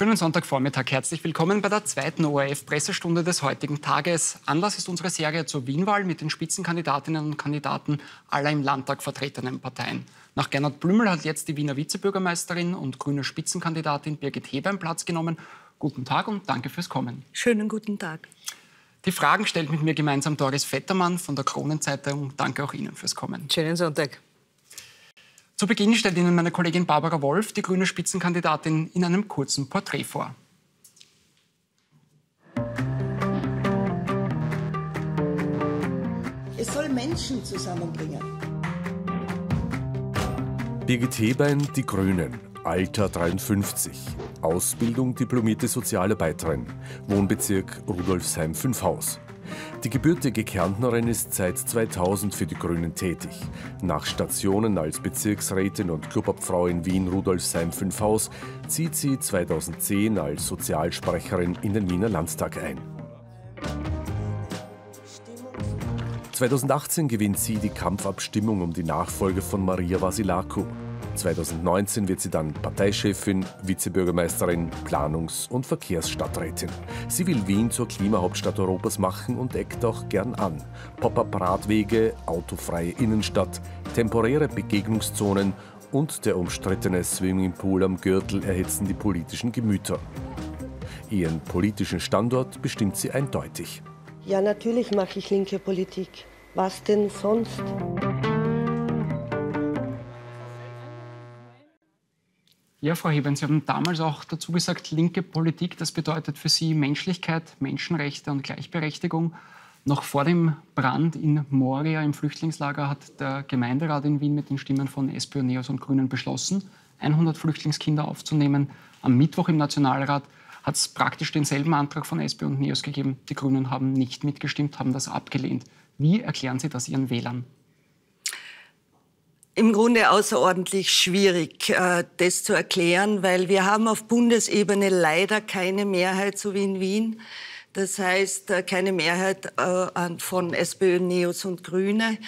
Schönen Sonntagvormittag, herzlich willkommen bei der zweiten ORF-Pressestunde des heutigen Tages. Anlass ist unsere Serie zur Wienwahl mit den Spitzenkandidatinnen und Kandidaten aller im Landtag vertretenen Parteien. Nach Gernot Blümel hat jetzt die Wiener Vizebürgermeisterin und grüne Spitzenkandidatin Birgit Hebein Platz genommen. Guten Tag und danke fürs Kommen. Schönen guten Tag. Die Fragen stellt mit mir gemeinsam Doris Vettermann von der Kronenzeitung. Danke auch Ihnen fürs Kommen. Schönen Sonntag. Zu Beginn stellt Ihnen meine Kollegin Barbara Wolf, die grüne Spitzenkandidatin, in einem kurzen Porträt vor. Es soll Menschen zusammenbringen. Birgit Hebein, die Grünen, Alter 53, Ausbildung diplomierte Sozialarbeiterin, Wohnbezirk Rudolfsheim 5 Haus. Die gebürtige Kärntnerin ist seit 2000 für die Grünen tätig. Nach Stationen als Bezirksrätin und Clubobfrau in Wien Rudolfsheim 5 Haus zieht sie 2010 als Sozialsprecherin in den Wiener Landtag ein. 2018 gewinnt sie die Kampfabstimmung um die Nachfolge von Maria Vasilaku. 2019 wird sie dann Parteichefin, Vizebürgermeisterin, Planungs- und Verkehrsstadträtin. Sie will Wien zur Klimahauptstadt Europas machen und eckt auch gern an. Pop-up-Radwege, autofreie Innenstadt, temporäre Begegnungszonen und der umstrittene Swimmingpool am Gürtel erhitzen die politischen Gemüter. Ihren politischen Standort bestimmt sie eindeutig. Ja, natürlich mache ich linke Politik. Was denn sonst? Ja, Frau Heben, Sie haben damals auch dazu gesagt, linke Politik, das bedeutet für Sie Menschlichkeit, Menschenrechte und Gleichberechtigung. Noch vor dem Brand in Moria im Flüchtlingslager hat der Gemeinderat in Wien mit den Stimmen von SPÖ, NEOS und Grünen beschlossen, 100 Flüchtlingskinder aufzunehmen. Am Mittwoch im Nationalrat hat es praktisch denselben Antrag von SPÖ und NEOS gegeben. Die Grünen haben nicht mitgestimmt, haben das abgelehnt. Wie erklären Sie das Ihren Wählern? im Grunde außerordentlich schwierig, äh, das zu erklären, weil wir haben auf Bundesebene leider keine Mehrheit, so wie in Wien. Das heißt, äh, keine Mehrheit äh, von SPÖ, NEOS und Grüne.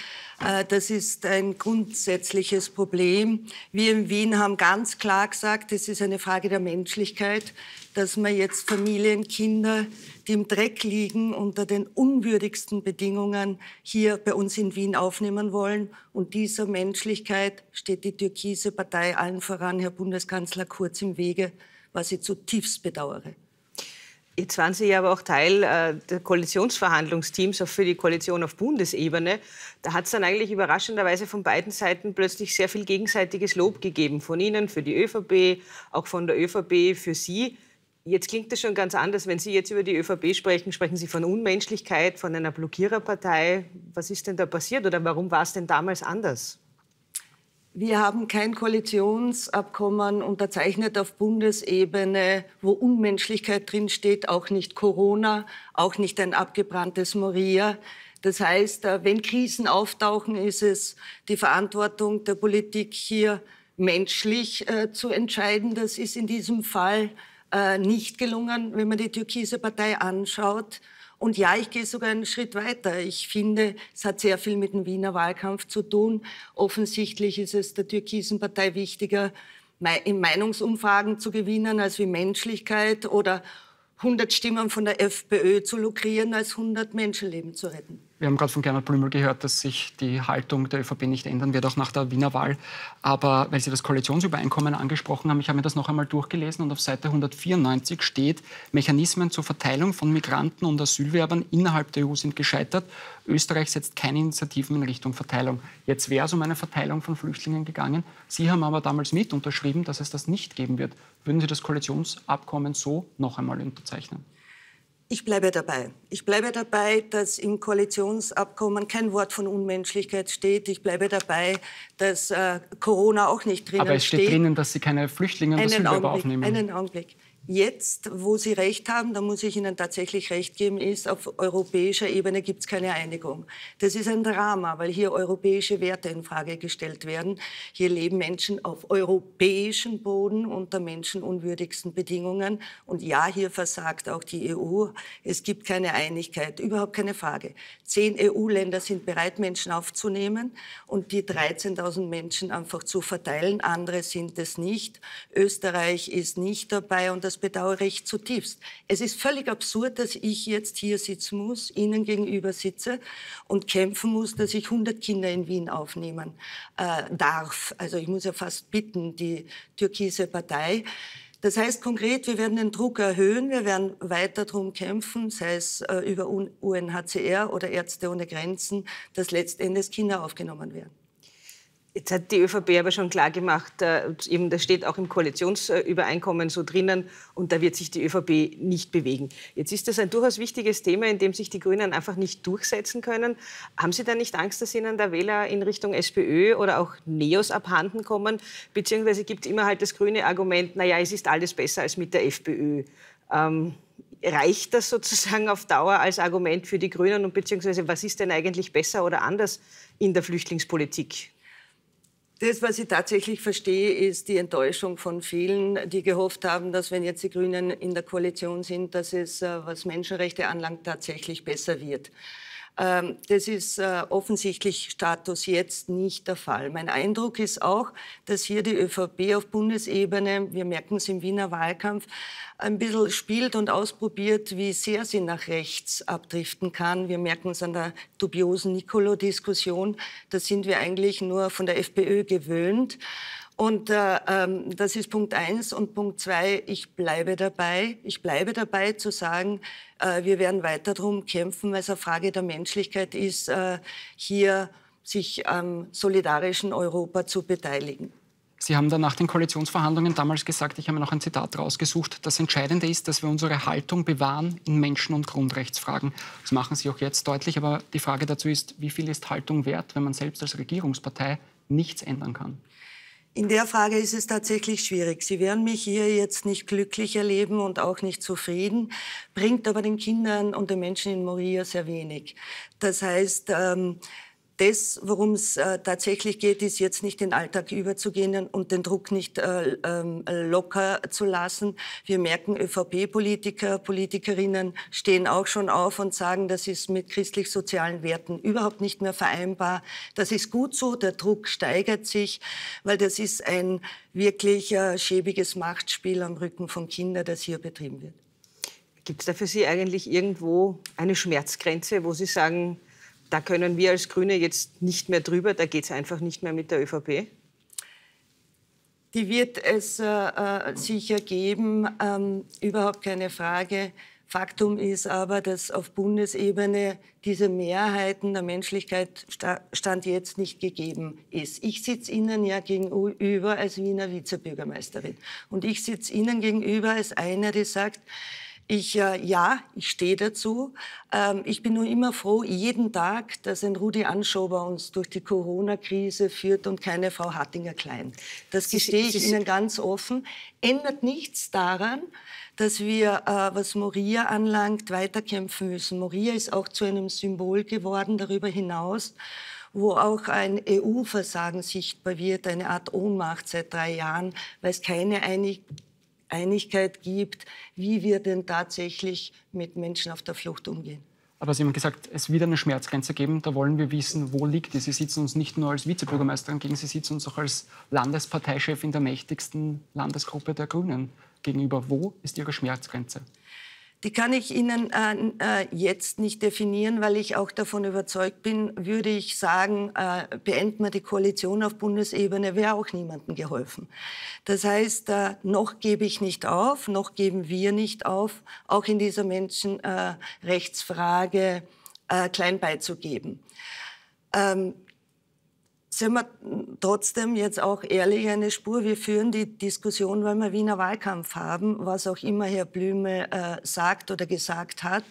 Das ist ein grundsätzliches Problem. Wir in Wien haben ganz klar gesagt, es ist eine Frage der Menschlichkeit, dass man jetzt Familien, Kinder die im Dreck liegen, unter den unwürdigsten Bedingungen hier bei uns in Wien aufnehmen wollen. Und dieser Menschlichkeit steht die türkise Partei allen voran, Herr Bundeskanzler Kurz, im Wege, was ich zutiefst bedauere. Jetzt waren Sie ja aber auch Teil äh, der Koalitionsverhandlungsteams auch für die Koalition auf Bundesebene. Da hat es dann eigentlich überraschenderweise von beiden Seiten plötzlich sehr viel gegenseitiges Lob gegeben. Von Ihnen für die ÖVP, auch von der ÖVP für Sie. Jetzt klingt das schon ganz anders. Wenn Sie jetzt über die ÖVP sprechen, sprechen Sie von Unmenschlichkeit, von einer Blockiererpartei. Was ist denn da passiert oder warum war es denn damals anders? Wir haben kein Koalitionsabkommen unterzeichnet auf Bundesebene, wo Unmenschlichkeit drinsteht, auch nicht Corona, auch nicht ein abgebranntes Moria. Das heißt, äh, wenn Krisen auftauchen, ist es die Verantwortung der Politik hier menschlich äh, zu entscheiden. Das ist in diesem Fall äh, nicht gelungen, wenn man die türkise Partei anschaut. Und ja, ich gehe sogar einen Schritt weiter. Ich finde, es hat sehr viel mit dem Wiener Wahlkampf zu tun. Offensichtlich ist es der türkisen Partei wichtiger, in Meinungsumfragen zu gewinnen, als wie Menschlichkeit oder 100 Stimmen von der FPÖ zu lukrieren, als 100 Menschenleben zu retten. Wir haben gerade von Gernot Blümel gehört, dass sich die Haltung der ÖVP nicht ändern wird, auch nach der Wiener Wahl. Aber weil Sie das Koalitionsübereinkommen angesprochen haben, ich habe mir das noch einmal durchgelesen und auf Seite 194 steht, Mechanismen zur Verteilung von Migranten und Asylwerbern innerhalb der EU sind gescheitert. Österreich setzt keine Initiativen in Richtung Verteilung. Jetzt wäre es um eine Verteilung von Flüchtlingen gegangen. Sie haben aber damals mit unterschrieben, dass es das nicht geben wird. Würden Sie das Koalitionsabkommen so noch einmal unterzeichnen? Ich bleibe dabei. Ich bleibe dabei, dass im Koalitionsabkommen kein Wort von Unmenschlichkeit steht. Ich bleibe dabei, dass äh, Corona auch nicht drin steht. Aber es steht, steht drinnen, dass Sie keine Flüchtlinge und Asylbewerber aufnehmen. Einen Augenblick. Jetzt, wo Sie recht haben, da muss ich Ihnen tatsächlich recht geben, ist, auf europäischer Ebene gibt es keine Einigung. Das ist ein Drama, weil hier europäische Werte in Frage gestellt werden. Hier leben Menschen auf europäischem Boden unter menschenunwürdigsten Bedingungen. Und ja, hier versagt auch die EU. Es gibt keine Einigkeit, überhaupt keine Frage. Zehn EU-Länder sind bereit, Menschen aufzunehmen und die 13.000 Menschen einfach zu verteilen. Andere sind es nicht. Österreich ist nicht dabei und das das bedauere ich zutiefst. Es ist völlig absurd, dass ich jetzt hier sitzen muss, Ihnen gegenüber sitze und kämpfen muss, dass ich 100 Kinder in Wien aufnehmen äh, darf. Also ich muss ja fast bitten, die türkise Partei. Das heißt konkret, wir werden den Druck erhöhen, wir werden weiter darum kämpfen, sei es äh, über UNHCR oder Ärzte ohne Grenzen, dass letztendlich Kinder aufgenommen werden. Jetzt hat die ÖVP aber schon klar gemacht, äh, eben das steht auch im Koalitionsübereinkommen so drinnen und da wird sich die ÖVP nicht bewegen. Jetzt ist das ein durchaus wichtiges Thema, in dem sich die Grünen einfach nicht durchsetzen können. Haben Sie da nicht Angst, dass Ihnen der Wähler in Richtung SPÖ oder auch Neos abhanden kommen? Beziehungsweise gibt es immer halt das grüne Argument, naja, es ist alles besser als mit der FPÖ. Ähm, reicht das sozusagen auf Dauer als Argument für die Grünen und beziehungsweise was ist denn eigentlich besser oder anders in der Flüchtlingspolitik? Das, was ich tatsächlich verstehe, ist die Enttäuschung von vielen, die gehofft haben, dass wenn jetzt die Grünen in der Koalition sind, dass es, äh, was Menschenrechte anlangt, tatsächlich besser wird. Ähm, das ist äh, offensichtlich Status jetzt nicht der Fall. Mein Eindruck ist auch, dass hier die ÖVP auf Bundesebene, wir merken es im Wiener Wahlkampf, ein bisschen spielt und ausprobiert, wie sehr sie nach rechts abdriften kann. Wir merken es an der dubiosen Nicolo-Diskussion. Da sind wir eigentlich nur von der FPÖ gewöhnt. Und äh, ähm, das ist Punkt eins. Und Punkt zwei, ich bleibe dabei. Ich bleibe dabei zu sagen, äh, wir werden weiter darum kämpfen, weil es eine Frage der Menschlichkeit ist, äh, hier sich am solidarischen Europa zu beteiligen. Sie haben dann nach den Koalitionsverhandlungen damals gesagt, ich habe mir noch ein Zitat rausgesucht, das Entscheidende ist, dass wir unsere Haltung bewahren in Menschen- und Grundrechtsfragen. Das machen Sie auch jetzt deutlich, aber die Frage dazu ist, wie viel ist Haltung wert, wenn man selbst als Regierungspartei nichts ändern kann? In der Frage ist es tatsächlich schwierig. Sie werden mich hier jetzt nicht glücklich erleben und auch nicht zufrieden, bringt aber den Kindern und den Menschen in Moria sehr wenig. Das heißt, ähm, das, worum es äh, tatsächlich geht, ist jetzt nicht den Alltag überzugehen und den Druck nicht äh, äh, locker zu lassen. Wir merken, ÖVP-Politiker, Politikerinnen stehen auch schon auf und sagen, das ist mit christlich-sozialen Werten überhaupt nicht mehr vereinbar. Das ist gut so, der Druck steigert sich, weil das ist ein wirklich äh, schäbiges Machtspiel am Rücken von Kindern, das hier betrieben wird. Gibt es da für Sie eigentlich irgendwo eine Schmerzgrenze, wo Sie sagen, da können wir als Grüne jetzt nicht mehr drüber, da geht es einfach nicht mehr mit der ÖVP? Die wird es äh, äh, sicher geben, ähm, überhaupt keine Frage. Faktum ist aber, dass auf Bundesebene diese Mehrheiten der Menschlichkeit Stand jetzt nicht gegeben ist. Ich sitze Ihnen ja gegenüber als Wiener Vizebürgermeisterin und ich sitze Ihnen gegenüber als einer, die sagt, ich, äh, ja, ich stehe dazu. Ähm, ich bin nur immer froh, jeden Tag, dass ein Rudi Anschober uns durch die Corona-Krise führt und keine Frau hattinger klein Das gestehe ich Ihnen ganz offen. Ändert nichts daran, dass wir, äh, was Moria anlangt, weiterkämpfen müssen. Moria ist auch zu einem Symbol geworden darüber hinaus wo auch ein EU-Versagen sichtbar wird, eine Art Ohnmacht seit drei Jahren, weil es keine einig Einigkeit gibt, wie wir denn tatsächlich mit Menschen auf der Flucht umgehen. Aber Sie haben gesagt, es wird eine Schmerzgrenze geben. Da wollen wir wissen, wo liegt die. Sie sitzen uns nicht nur als Vizebürgermeisterin gegen, Sie sitzen uns auch als Landesparteichef in der mächtigsten Landesgruppe der Grünen gegenüber. Wo ist Ihre Schmerzgrenze? Die kann ich Ihnen äh, äh, jetzt nicht definieren, weil ich auch davon überzeugt bin, würde ich sagen, äh, beenden wir die Koalition auf Bundesebene, wäre auch niemandem geholfen. Das heißt, äh, noch gebe ich nicht auf, noch geben wir nicht auf, auch in dieser Menschenrechtsfrage äh, äh, klein beizugeben. Ähm, sind wir trotzdem jetzt auch ehrlich eine Spur. Wir führen die Diskussion, weil wir Wiener Wahlkampf haben, was auch immer Herr Blüme äh, sagt oder gesagt hat,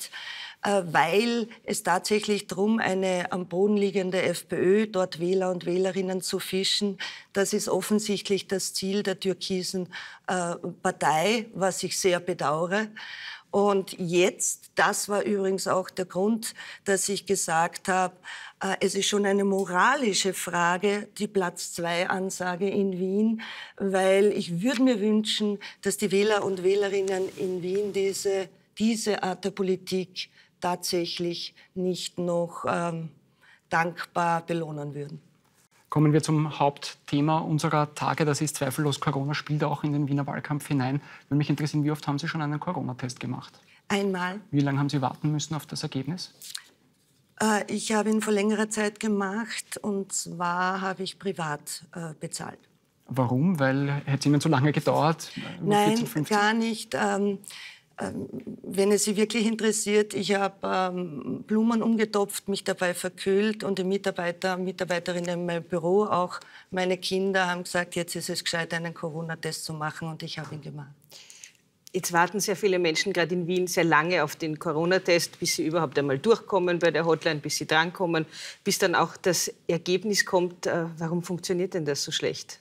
äh, weil es tatsächlich darum, eine am Boden liegende FPÖ, dort Wähler und Wählerinnen zu fischen, das ist offensichtlich das Ziel der türkisen äh, Partei, was ich sehr bedauere. Und jetzt, das war übrigens auch der Grund, dass ich gesagt habe, äh, es ist schon eine moralische Frage, die Platz 2 Ansage in Wien, weil ich würde mir wünschen, dass die Wähler und Wählerinnen in Wien diese, diese Art der Politik tatsächlich nicht noch ähm, dankbar belohnen würden. Kommen wir zum Hauptthema unserer Tage. Das ist zweifellos Corona, spielt auch in den Wiener Wahlkampf hinein. Würde mich interessieren, wie oft haben Sie schon einen Corona-Test gemacht? Einmal. Wie lange haben Sie warten müssen auf das Ergebnis? Äh, ich habe ihn vor längerer Zeit gemacht und zwar habe ich privat äh, bezahlt. Warum? Weil hätte es Ihnen zu lange gedauert? Nein, 14, gar nicht. Ähm, ähm, wenn es Sie wirklich interessiert, ich habe ähm, Blumen umgetopft, mich dabei verkühlt und die Mitarbeiter und Mitarbeiterinnen in meinem Büro, auch meine Kinder, haben gesagt, jetzt ist es gescheit, einen Corona-Test zu machen und ich habe ihn gemacht. Jetzt warten sehr viele Menschen gerade in Wien sehr lange auf den Corona-Test, bis sie überhaupt einmal durchkommen bei der Hotline, bis sie drankommen, bis dann auch das Ergebnis kommt. Äh, warum funktioniert denn das so schlecht?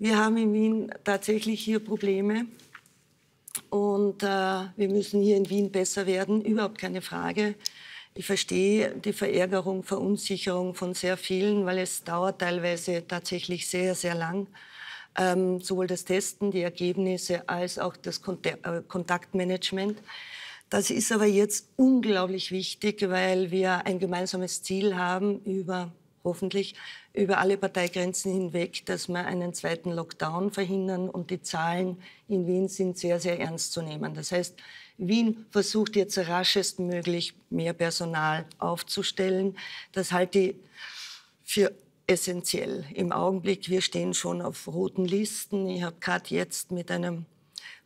Wir haben in Wien tatsächlich hier Probleme. Und äh, wir müssen hier in Wien besser werden, überhaupt keine Frage. Ich verstehe die Verärgerung, Verunsicherung von sehr vielen, weil es dauert teilweise tatsächlich sehr, sehr lang. Ähm, sowohl das Testen, die Ergebnisse als auch das Kont äh, Kontaktmanagement. Das ist aber jetzt unglaublich wichtig, weil wir ein gemeinsames Ziel haben über hoffentlich über alle Parteigrenzen hinweg, dass wir einen zweiten Lockdown verhindern. Und die Zahlen in Wien sind sehr, sehr ernst zu nehmen. Das heißt, Wien versucht jetzt raschestmöglich mehr Personal aufzustellen. Das halte ich für essentiell. Im Augenblick, wir stehen schon auf roten Listen. Ich habe gerade jetzt mit einem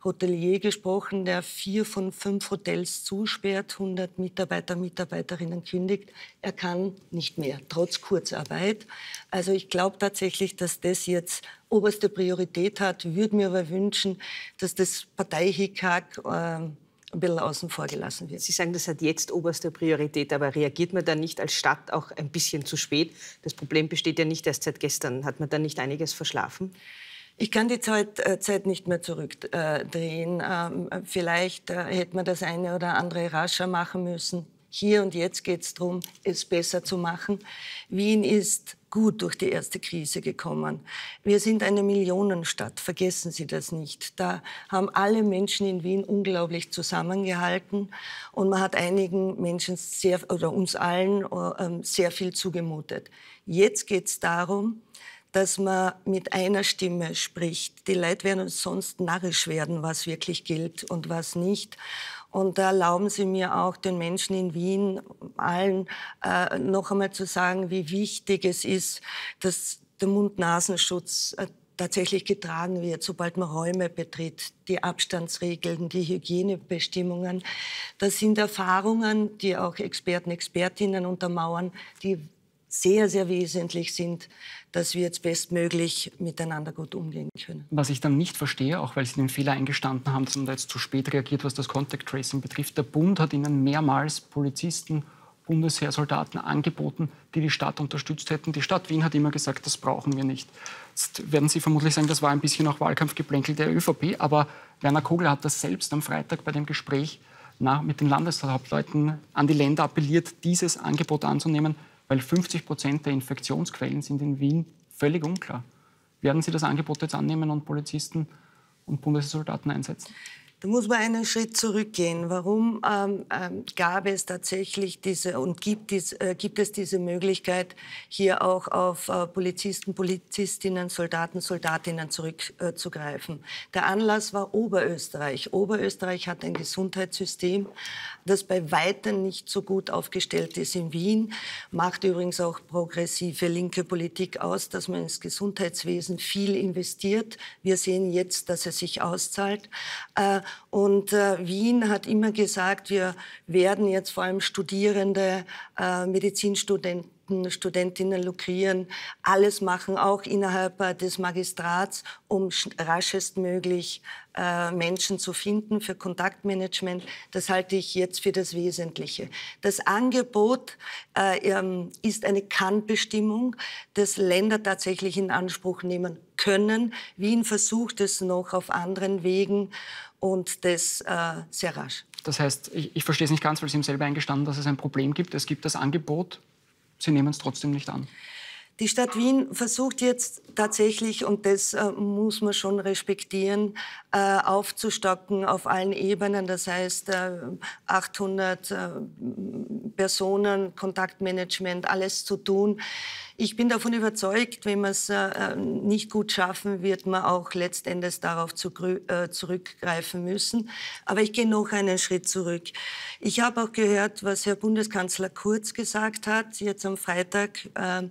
Hotelier gesprochen, der vier von fünf Hotels zusperrt, 100 Mitarbeiter, Mitarbeiterinnen kündigt. Er kann nicht mehr, trotz Kurzarbeit. Also ich glaube tatsächlich, dass das jetzt oberste Priorität hat, würde mir aber wünschen, dass das Parteihickhack äh, ein bisschen außen vor gelassen wird. Sie sagen, das hat jetzt oberste Priorität, aber reagiert man dann nicht als Stadt auch ein bisschen zu spät? Das Problem besteht ja nicht erst seit gestern. Hat man dann nicht einiges verschlafen? Ich kann die Zeit, äh, Zeit nicht mehr zurückdrehen. Ähm, äh, vielleicht äh, hätte man das eine oder andere rascher machen müssen. Hier und jetzt geht es darum, es besser zu machen. Wien ist gut durch die erste Krise gekommen. Wir sind eine Millionenstadt, vergessen Sie das nicht. Da haben alle Menschen in Wien unglaublich zusammengehalten und man hat einigen Menschen sehr, oder uns allen ähm, sehr viel zugemutet. Jetzt geht es darum, dass man mit einer Stimme spricht. Die Leute werden sonst narrisch werden, was wirklich gilt und was nicht. Und da erlauben Sie mir auch den Menschen in Wien, allen, äh, noch einmal zu sagen, wie wichtig es ist, dass der Mund-Nasenschutz äh, tatsächlich getragen wird, sobald man Räume betritt, die Abstandsregeln, die Hygienebestimmungen. Das sind Erfahrungen, die auch Experten, Expertinnen untermauern, die sehr, sehr wesentlich sind, dass wir jetzt bestmöglich miteinander gut umgehen können. Was ich dann nicht verstehe, auch weil Sie den Fehler eingestanden haben, dass man da jetzt zu spät reagiert, was das Contact Tracing betrifft. Der Bund hat Ihnen mehrmals Polizisten Bundesheersoldaten angeboten, die die Stadt unterstützt hätten. Die Stadt Wien hat immer gesagt, das brauchen wir nicht. Jetzt werden Sie vermutlich sagen, das war ein bisschen auch Wahlkampfgeplänkel der ÖVP, aber Werner Kogler hat das selbst am Freitag bei dem Gespräch nach, mit den Landeshauptleuten an die Länder appelliert, dieses Angebot anzunehmen weil 50 Prozent der Infektionsquellen sind in Wien völlig unklar. Werden Sie das Angebot jetzt annehmen und Polizisten und Bundessoldaten einsetzen? Da muss man einen Schritt zurückgehen. Warum ähm, ähm, gab es tatsächlich diese und gibt, dies, äh, gibt es diese Möglichkeit, hier auch auf äh, Polizisten, Polizistinnen, Soldaten, Soldatinnen zurückzugreifen? Äh, Der Anlass war Oberösterreich. Oberösterreich hat ein Gesundheitssystem, das bei weitem nicht so gut aufgestellt ist in Wien, macht übrigens auch progressive linke Politik aus, dass man ins Gesundheitswesen viel investiert. Wir sehen jetzt, dass es sich auszahlt. Äh, und äh, Wien hat immer gesagt, wir werden jetzt vor allem Studierende, äh, Medizinstudenten, Studentinnen lukrieren, alles machen, auch innerhalb äh, des Magistrats, um raschestmöglich äh, Menschen zu finden für Kontaktmanagement. Das halte ich jetzt für das Wesentliche. Das Angebot äh, ähm, ist eine Kannbestimmung, das Länder tatsächlich in Anspruch nehmen können. Wien versucht es noch auf anderen Wegen und das äh, sehr rasch. Das heißt, ich, ich verstehe es nicht ganz, weil Sie ihm selber eingestanden, dass es ein Problem gibt. Es gibt das Angebot, Sie nehmen es trotzdem nicht an. Die Stadt Wien versucht jetzt tatsächlich, und das äh, muss man schon respektieren, äh, aufzustocken auf allen Ebenen. Das heißt, äh, 800 äh, Personen, Kontaktmanagement, alles zu tun. Ich bin davon überzeugt, wenn wir es äh, äh, nicht gut schaffen, wird man auch letztendlich darauf zu, äh, zurückgreifen müssen. Aber ich gehe noch einen Schritt zurück. Ich habe auch gehört, was Herr Bundeskanzler Kurz gesagt hat, jetzt am Freitag, äh,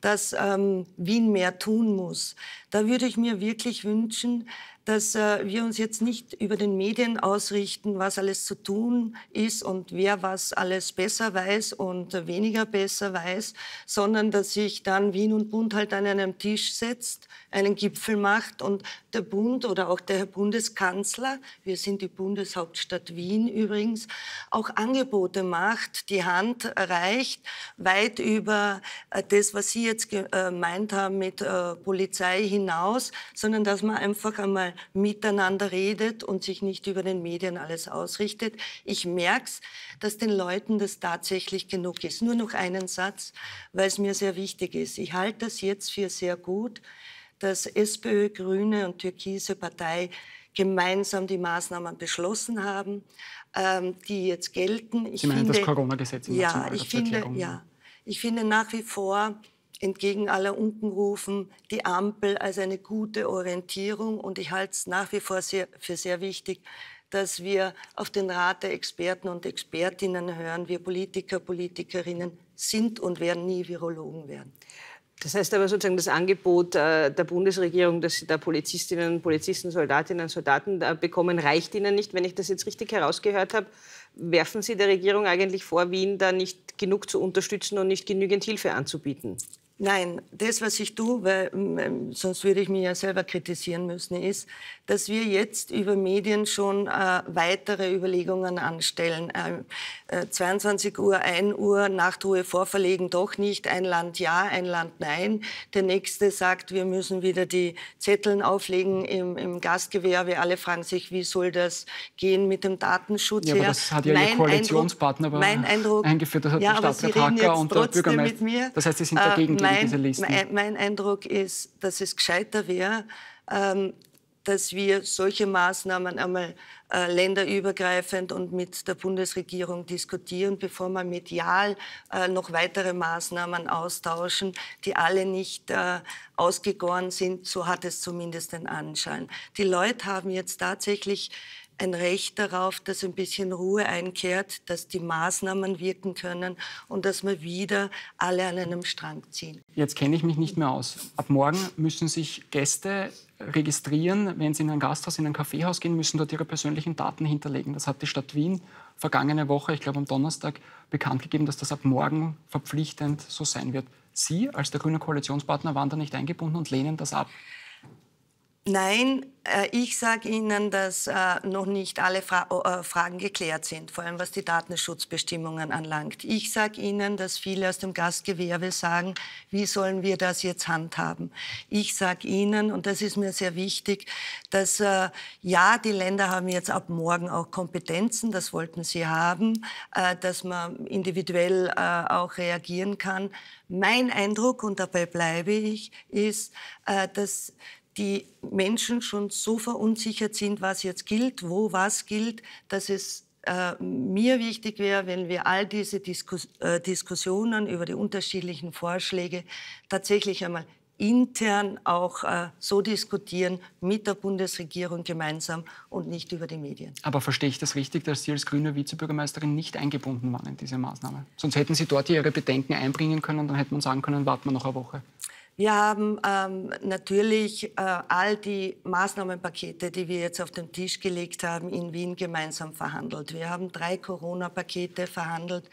dass ähm, Wien mehr tun muss. Da würde ich mir wirklich wünschen, dass äh, wir uns jetzt nicht über den Medien ausrichten, was alles zu tun ist und wer was alles besser weiß und äh, weniger besser weiß, sondern dass sich dann Wien und Bund halt an einem Tisch setzt, einen Gipfel macht und der Bund oder auch der Herr Bundeskanzler, wir sind die Bundeshauptstadt Wien übrigens, auch Angebote macht, die Hand reicht, weit über äh, das, was Sie jetzt gemeint äh, haben mit äh, Polizei hinaus, sondern dass man einfach einmal miteinander redet und sich nicht über den Medien alles ausrichtet. Ich merke es, dass den Leuten das tatsächlich genug ist. Nur noch einen Satz, weil es mir sehr wichtig ist. Ich halte das jetzt für sehr gut, dass SPÖ, Grüne und Türkise Partei gemeinsam die Maßnahmen beschlossen haben, ähm, die jetzt gelten. Ich Sie meinen finde, das Corona-Gesetz? Ja, ich finde, ne? ja, ich finde nach wie vor, entgegen aller Unkenrufen die Ampel als eine gute Orientierung. Und ich halte es nach wie vor sehr, für sehr wichtig, dass wir auf den Rat der Experten und Expertinnen hören. Wir Politiker, Politikerinnen sind und werden nie Virologen werden. Das heißt aber sozusagen, das Angebot äh, der Bundesregierung, dass sie da Polizistinnen, Polizisten, Soldatinnen, Soldaten äh, bekommen, reicht Ihnen nicht. Wenn ich das jetzt richtig herausgehört habe, werfen Sie der Regierung eigentlich vor, Wien da nicht genug zu unterstützen und nicht genügend Hilfe anzubieten? Nein, das, was ich tue, weil ähm, ähm, sonst würde ich mich ja selber kritisieren müssen, ist, dass wir jetzt über Medien schon äh, weitere Überlegungen anstellen. Ähm, äh, 22 Uhr, 1 Uhr, Nachtruhe vorverlegen, doch nicht, ein Land ja, ein Land nein. Der nächste sagt, wir müssen wieder die Zetteln auflegen im, im Gastgewerbe. Alle fragen sich, wie soll das gehen mit dem Datenschutz? Ja, her? aber das hat ja mein Ihr Koalitionspartner Eindruck, mein Eindruck, eingeführt, das hat ja, der Stadtrat Hacker und der Bürgermeister. Das heißt, Sie sind dagegen. Ähm, mein, diese Listen? Mein, mein, Eindruck ist, dass es gescheiter wäre, ähm, dass wir solche Maßnahmen einmal äh, länderübergreifend und mit der Bundesregierung diskutieren, bevor wir medial äh, noch weitere Maßnahmen austauschen, die alle nicht äh, ausgegoren sind. So hat es zumindest den Anschein. Die Leute haben jetzt tatsächlich ein Recht darauf, dass ein bisschen Ruhe einkehrt, dass die Maßnahmen wirken können und dass wir wieder alle an einem Strang ziehen. Jetzt kenne ich mich nicht mehr aus. Ab morgen müssen sich Gäste registrieren, wenn sie in ein Gasthaus, in ein Kaffeehaus gehen, müssen dort ihre persönlichen Daten hinterlegen. Das hat die Stadt Wien vergangene Woche, ich glaube am Donnerstag, bekannt gegeben, dass das ab morgen verpflichtend so sein wird. Sie als der grüne Koalitionspartner waren da nicht eingebunden und lehnen das ab. Nein, äh, ich sage Ihnen, dass äh, noch nicht alle Fra äh, Fragen geklärt sind, vor allem was die Datenschutzbestimmungen anlangt. Ich sage Ihnen, dass viele aus dem Gastgewerbe sagen, wie sollen wir das jetzt handhaben? Ich sage Ihnen, und das ist mir sehr wichtig, dass ja, die Länder haben jetzt ab morgen auch Kompetenzen, das wollten sie haben, dass man individuell auch reagieren kann. Mein Eindruck, und dabei bleibe ich, ist, dass die Menschen schon so verunsichert sind, was jetzt gilt, wo was gilt, dass es äh, mir wichtig wäre, wenn wir all diese Diskus äh, Diskussionen über die unterschiedlichen Vorschläge tatsächlich einmal intern auch äh, so diskutieren mit der Bundesregierung gemeinsam und nicht über die Medien. Aber verstehe ich das richtig, dass Sie als grüne Vizebürgermeisterin nicht eingebunden waren in diese Maßnahme? Sonst hätten Sie dort Ihre Bedenken einbringen können, dann hätte man sagen können, warten wir noch eine Woche. Wir haben ähm, natürlich äh, all die Maßnahmenpakete, die wir jetzt auf den Tisch gelegt haben, in Wien gemeinsam verhandelt. Wir haben drei Corona-Pakete verhandelt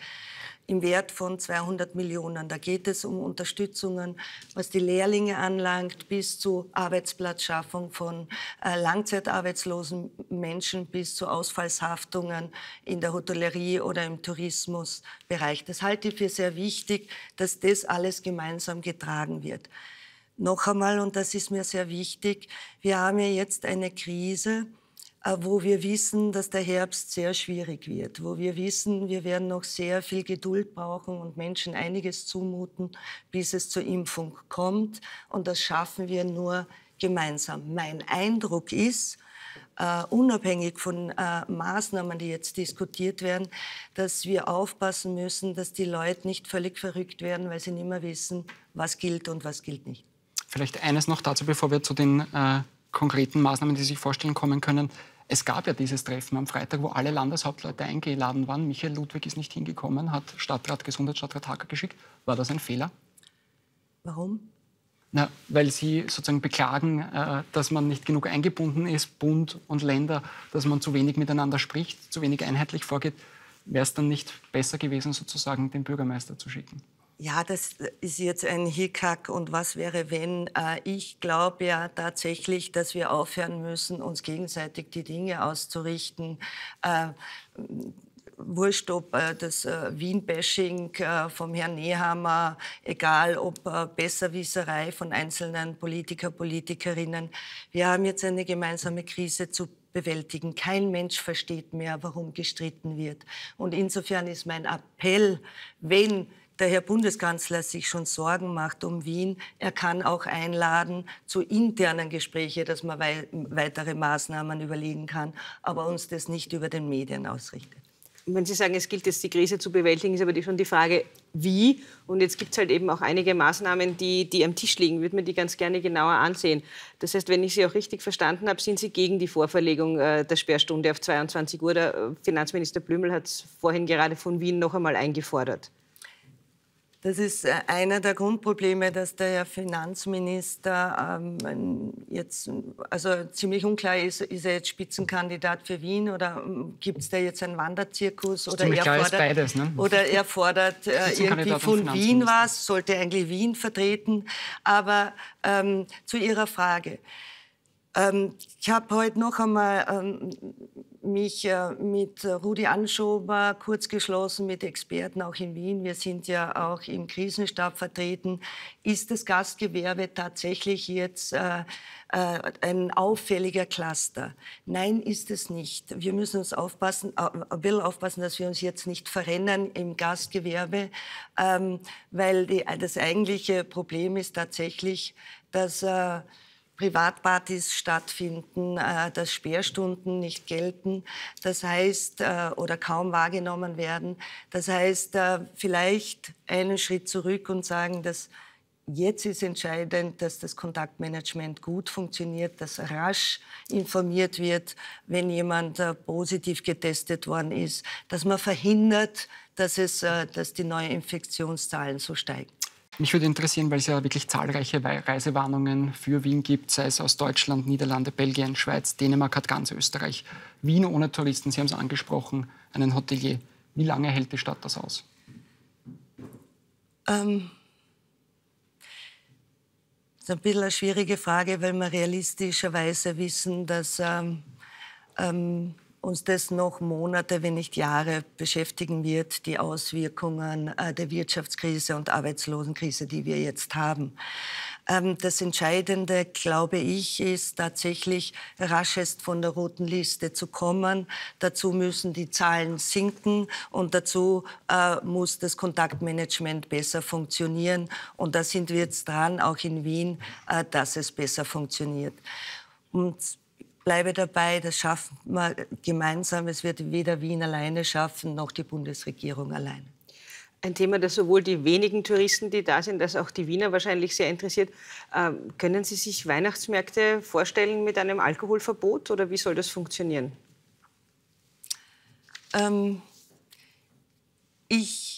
im Wert von 200 Millionen. Da geht es um Unterstützungen, was die Lehrlinge anlangt, bis zu Arbeitsplatzschaffung von äh, langzeitarbeitslosen Menschen, bis zu Ausfallshaftungen in der Hotellerie oder im Tourismusbereich. Das halte ich für sehr wichtig, dass das alles gemeinsam getragen wird. Noch einmal, und das ist mir sehr wichtig, wir haben ja jetzt eine Krise, äh, wo wir wissen, dass der Herbst sehr schwierig wird, wo wir wissen, wir werden noch sehr viel Geduld brauchen und Menschen einiges zumuten, bis es zur Impfung kommt. Und das schaffen wir nur gemeinsam. Mein Eindruck ist, Uh, unabhängig von uh, Maßnahmen, die jetzt diskutiert werden, dass wir aufpassen müssen, dass die Leute nicht völlig verrückt werden, weil sie nicht mehr wissen, was gilt und was gilt nicht. Vielleicht eines noch dazu, bevor wir zu den äh, konkreten Maßnahmen, die Sie sich vorstellen, kommen können. Es gab ja dieses Treffen am Freitag, wo alle Landeshauptleute eingeladen waren. Michael Ludwig ist nicht hingekommen, hat Stadtrat, Gesundheitsstadtrat Hacker geschickt. War das ein Fehler? Warum? Na, weil Sie sozusagen beklagen, äh, dass man nicht genug eingebunden ist, Bund und Länder, dass man zu wenig miteinander spricht, zu wenig einheitlich vorgeht. Wäre es dann nicht besser gewesen, sozusagen den Bürgermeister zu schicken? Ja, das äh, ist jetzt ein Hickhack und was wäre, wenn? Äh, ich glaube ja tatsächlich, dass wir aufhören müssen, uns gegenseitig die Dinge auszurichten. Äh, wurscht, ob das Wien-Bashing vom Herrn Nehammer, egal ob Besserwisserei von einzelnen Politiker, Politikerinnen. Wir haben jetzt eine gemeinsame Krise zu bewältigen. Kein Mensch versteht mehr, warum gestritten wird. Und insofern ist mein Appell, wenn der Herr Bundeskanzler sich schon Sorgen macht um Wien. Er kann auch einladen zu internen Gesprächen, dass man wei weitere Maßnahmen überlegen kann, aber uns das nicht über den Medien ausrichtet. Wenn Sie sagen, es gilt jetzt die Krise zu bewältigen, ist aber schon die Frage, wie. Und jetzt gibt es halt eben auch einige Maßnahmen, die, die am Tisch liegen. Würde man die ganz gerne genauer ansehen. Das heißt, wenn ich Sie auch richtig verstanden habe, sind Sie gegen die Vorverlegung äh, der Sperrstunde auf 22 Uhr. Der äh, Finanzminister Blümel hat es vorhin gerade von Wien noch einmal eingefordert. Das ist äh, einer der Grundprobleme, dass der Finanzminister ähm, jetzt, also ziemlich unklar ist, ist er jetzt Spitzenkandidat für Wien oder ähm, gibt es da jetzt einen Wanderzirkus oder er, fordert, beides, ne? oder er fordert äh, irgendwie von Wien was, sollte eigentlich Wien vertreten. Aber ähm, zu Ihrer Frage. Ähm, ich habe heute noch einmal Ähm, mich äh, mit Rudi Anschober kurz geschlossen, mit Experten auch in Wien. Wir sind ja auch im Krisenstab vertreten. Ist das Gastgewerbe tatsächlich jetzt äh, äh, ein auffälliger Cluster? Nein, ist es nicht. Wir müssen uns aufpassen, will aufpassen, dass wir uns jetzt nicht verrennen im Gastgewerbe, ähm, weil das eigentliche Problem ist tatsächlich, dass Privatpartys stattfinden, äh, dass Sperrstunden nicht gelten, das heißt, äh, oder kaum wahrgenommen werden. Das heißt, äh, vielleicht einen Schritt zurück und sagen, dass Jetzt ist entscheidend, dass das Kontaktmanagement gut funktioniert, dass rasch informiert wird, wenn jemand äh, positiv getestet worden ist, dass man verhindert, dass, es, äh, dass die neuen Infektionszahlen so steigen. Mich würde interessieren, weil es ja wirklich zahlreiche Reisewarnungen für Wien gibt, sei es aus Deutschland, Niederlande, Belgien, Schweiz, Dänemark, hat ganz Österreich. Wien ohne Touristen, Sie haben es angesprochen, einen Hotelier. Wie lange hält die Stadt das aus? Ähm, das ist ein bisschen eine schwierige Frage, weil wir realistischerweise wissen, dass ähm, ähm, uns das noch Monate, wenn nicht Jahre beschäftigen wird, die Auswirkungen äh, der Wirtschaftskrise und Arbeitslosenkrise, die wir jetzt haben. Ähm, das Entscheidende, glaube ich, ist tatsächlich raschest von der roten Liste zu kommen. Dazu müssen die Zahlen sinken und dazu äh, muss das Kontaktmanagement besser funktionieren. Und da sind wir jetzt dran, auch in Wien, äh, dass es besser funktioniert. Und bleibe dabei, das schaffen wir gemeinsam. Es wird weder Wien alleine schaffen, noch die Bundesregierung alleine. Ein Thema, das sowohl die wenigen Touristen, die da sind, als auch die Wiener wahrscheinlich sehr interessiert. Ähm, können Sie sich Weihnachtsmärkte vorstellen mit einem Alkoholverbot oder wie soll das funktionieren? Ähm, ich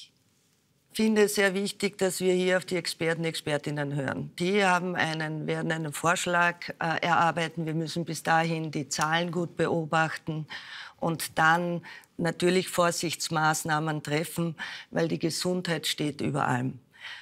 finde es sehr wichtig, dass wir hier auf die Experten, Expertinnen hören. Die haben einen, werden einen Vorschlag äh, erarbeiten. Wir müssen bis dahin die Zahlen gut beobachten und dann natürlich Vorsichtsmaßnahmen treffen, weil die Gesundheit steht über allem.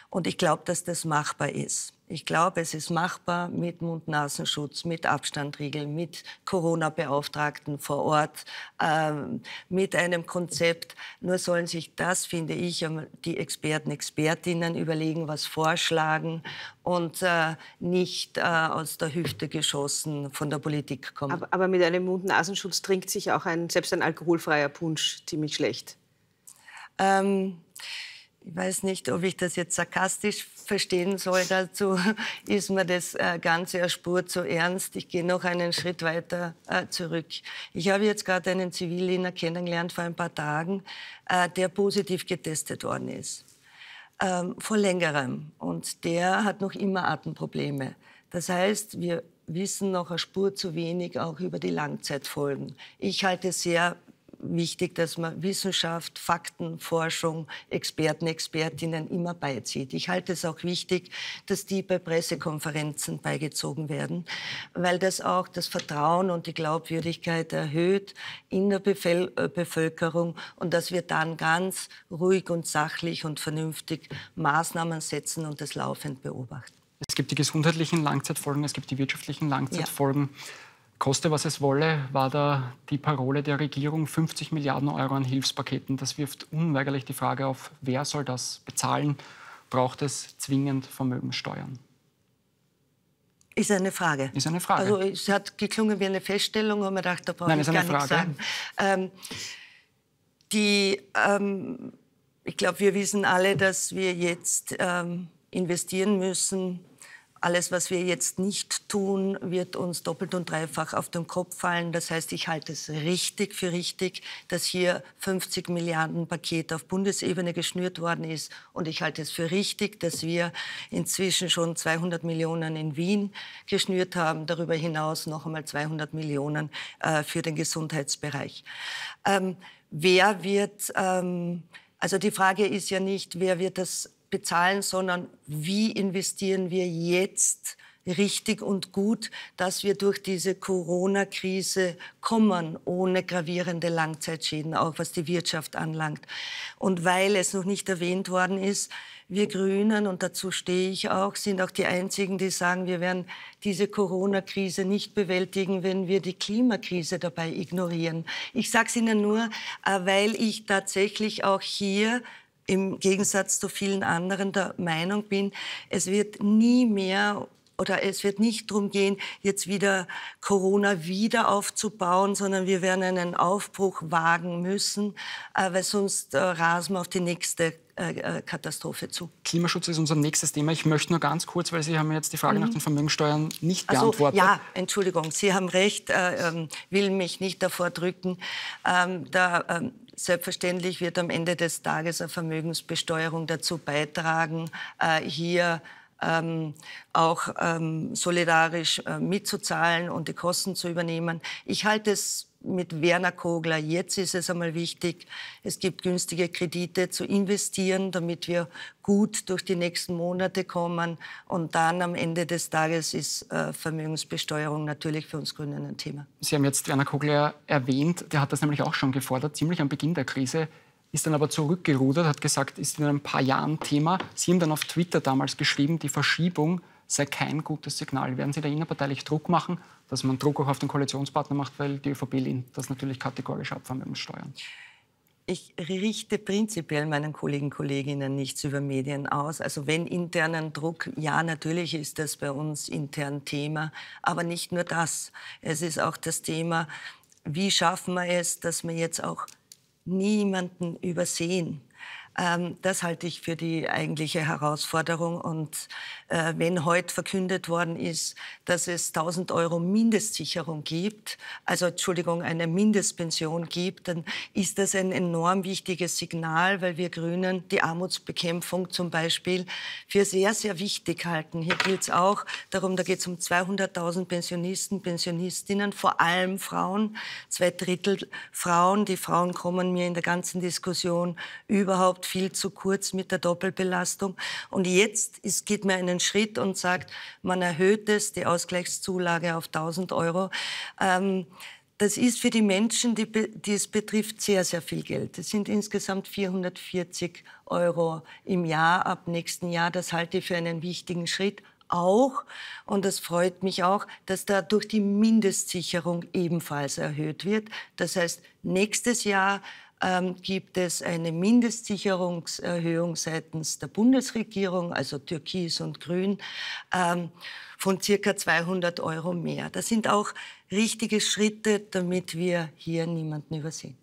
Und ich glaube, dass das machbar ist. Ich glaube, es ist machbar mit mund nasen schutz mit Abstandregeln, mit Corona-Beauftragten vor Ort, ähm, mit einem Konzept. Nur sollen sich das, finde ich, die Experten, Expertinnen überlegen, was vorschlagen und äh, nicht äh, aus der Hüfte geschossen von der Politik kommen. Aber, aber mit einem mund nasen schutz trinkt sich auch ein, selbst ein alkoholfreier Punsch ziemlich schlecht. Ähm, ich weiß nicht, ob ich das jetzt sarkastisch verstehen soll. Dazu ist mir das äh, Ganze eine Spur zu ernst. Ich gehe noch einen Schritt weiter äh, zurück. Ich habe jetzt gerade einen Ziviliner kennengelernt vor ein paar Tagen, äh, der positiv getestet worden ist. Ähm, vor längerem. Und der hat noch immer Atemprobleme. Das heißt, wir wissen noch eine Spur zu wenig auch über die Langzeitfolgen. Ich halte sehr wichtig, dass man Wissenschaft, Fakten, Forschung, Experten, Expertinnen immer beizieht. Ich halte es auch wichtig, dass die bei Pressekonferenzen beigezogen werden, weil das auch das Vertrauen und die Glaubwürdigkeit erhöht in der Bevöl äh, Bevölkerung und dass wir dann ganz ruhig und sachlich und vernünftig Maßnahmen setzen und das laufend beobachten. Es gibt die gesundheitlichen Langzeitfolgen, es gibt die wirtschaftlichen Langzeitfolgen. Ja koste was es wolle, war da die Parole der Regierung 50 Milliarden Euro an Hilfspaketen. Das wirft unweigerlich die Frage auf, wer soll das bezahlen? Braucht es zwingend Vermögensteuern? Ist eine Frage. Ist eine Frage. Also es hat geklungen wie eine Feststellung, aber wir gedacht, da brauche ich gar nichts sagen. Ähm, die, ähm, ich glaube, wir wissen alle, dass wir jetzt ähm, investieren müssen alles, was wir jetzt nicht tun, wird uns doppelt und dreifach auf den Kopf fallen. Das heißt, ich halte es richtig für richtig, dass hier 50 Milliarden Paket auf Bundesebene geschnürt worden ist. Und ich halte es für richtig, dass wir inzwischen schon 200 Millionen in Wien geschnürt haben, darüber hinaus noch einmal 200 Millionen äh, für den Gesundheitsbereich. Ähm, wer wird, ähm, also die Frage ist ja nicht, wer wird das bezahlen, sondern wie investieren wir jetzt richtig und gut, dass wir durch diese Corona-Krise kommen, ohne gravierende Langzeitschäden, auch was die Wirtschaft anlangt. Und weil es noch nicht erwähnt worden ist, wir Grünen, und dazu stehe ich auch, sind auch die Einzigen, die sagen, wir werden diese Corona-Krise nicht bewältigen, wenn wir die Klimakrise dabei ignorieren. Ich sage es Ihnen nur, äh, weil ich tatsächlich auch hier im Gegensatz zu vielen anderen der Meinung bin, es wird nie mehr oder es wird nicht darum gehen, jetzt wieder Corona wieder aufzubauen, sondern wir werden einen Aufbruch wagen müssen, äh, weil sonst äh, rasen wir auf die nächste äh, Katastrophe zu. Klimaschutz ist unser nächstes Thema. Ich möchte nur ganz kurz, weil Sie haben jetzt die Frage mhm. nach den Vermögensteuern nicht beantwortet. ja, Entschuldigung, Sie haben recht, äh, ähm, will mich nicht davor drücken. Ähm, der ähm, Selbstverständlich wird am Ende des Tages eine Vermögensbesteuerung dazu beitragen, äh, hier ähm, auch ähm, solidarisch äh, mitzuzahlen und die Kosten zu übernehmen. Ich halte es mit Werner Kogler. Jetzt ist es einmal wichtig, es gibt günstige Kredite zu investieren, damit wir gut durch die nächsten Monate kommen. Und dann am Ende des Tages ist äh, Vermögensbesteuerung natürlich für uns Grünen ein Thema. Sie haben jetzt Werner Kogler erwähnt, der hat das nämlich auch schon gefordert, ziemlich am Beginn der Krise ist dann aber zurückgerudert, hat gesagt, ist in ein paar Jahren Thema. Sie haben dann auf Twitter damals geschrieben, die Verschiebung sei kein gutes Signal. Werden Sie da innerparteilich Druck machen, dass man Druck auch auf den Koalitionspartner macht, weil die ÖVP lehnt das natürlich kategorisch ab von den Steuern? Ich richte prinzipiell meinen Kollegen, Kolleginnen nichts über Medien aus. Also wenn internen Druck, ja, natürlich ist das bei uns intern Thema, aber nicht nur das. Es ist auch das Thema, wie schaffen wir es, dass wir jetzt auch niemanden übersehen. Ähm, das halte ich für die eigentliche Herausforderung. Und äh, wenn heute verkündet worden ist, dass es 1000 Euro Mindestsicherung gibt, also Entschuldigung, eine Mindestpension gibt, dann ist das ein enorm wichtiges Signal, weil wir Grünen die Armutsbekämpfung zum Beispiel für sehr, sehr wichtig halten. Hier geht es auch darum, da geht es um 200.000 Pensionisten, Pensionistinnen, vor allem Frauen, zwei Drittel Frauen. Die Frauen kommen mir in der ganzen Diskussion überhaupt kommt viel zu kurz mit der Doppelbelastung. Und jetzt ist, geht man einen Schritt und sagt, man erhöht es, die Ausgleichszulage auf 1000 Euro. Ähm, das ist für die Menschen, die, die, es betrifft, sehr, sehr viel Geld. Das sind insgesamt 440 Euro im Jahr ab nächsten Jahr. Das halte ich für einen wichtigen Schritt. Auch, und das freut mich auch, dass dadurch die Mindestsicherung ebenfalls erhöht wird. Das heißt, nächstes Jahr ähm, gibt es eine Mindestsicherungserhöhung seitens der Bundesregierung, also Türkis und Grün, ähm, von circa 200 Euro mehr. Das sind auch richtige Schritte, damit wir hier niemanden übersehen.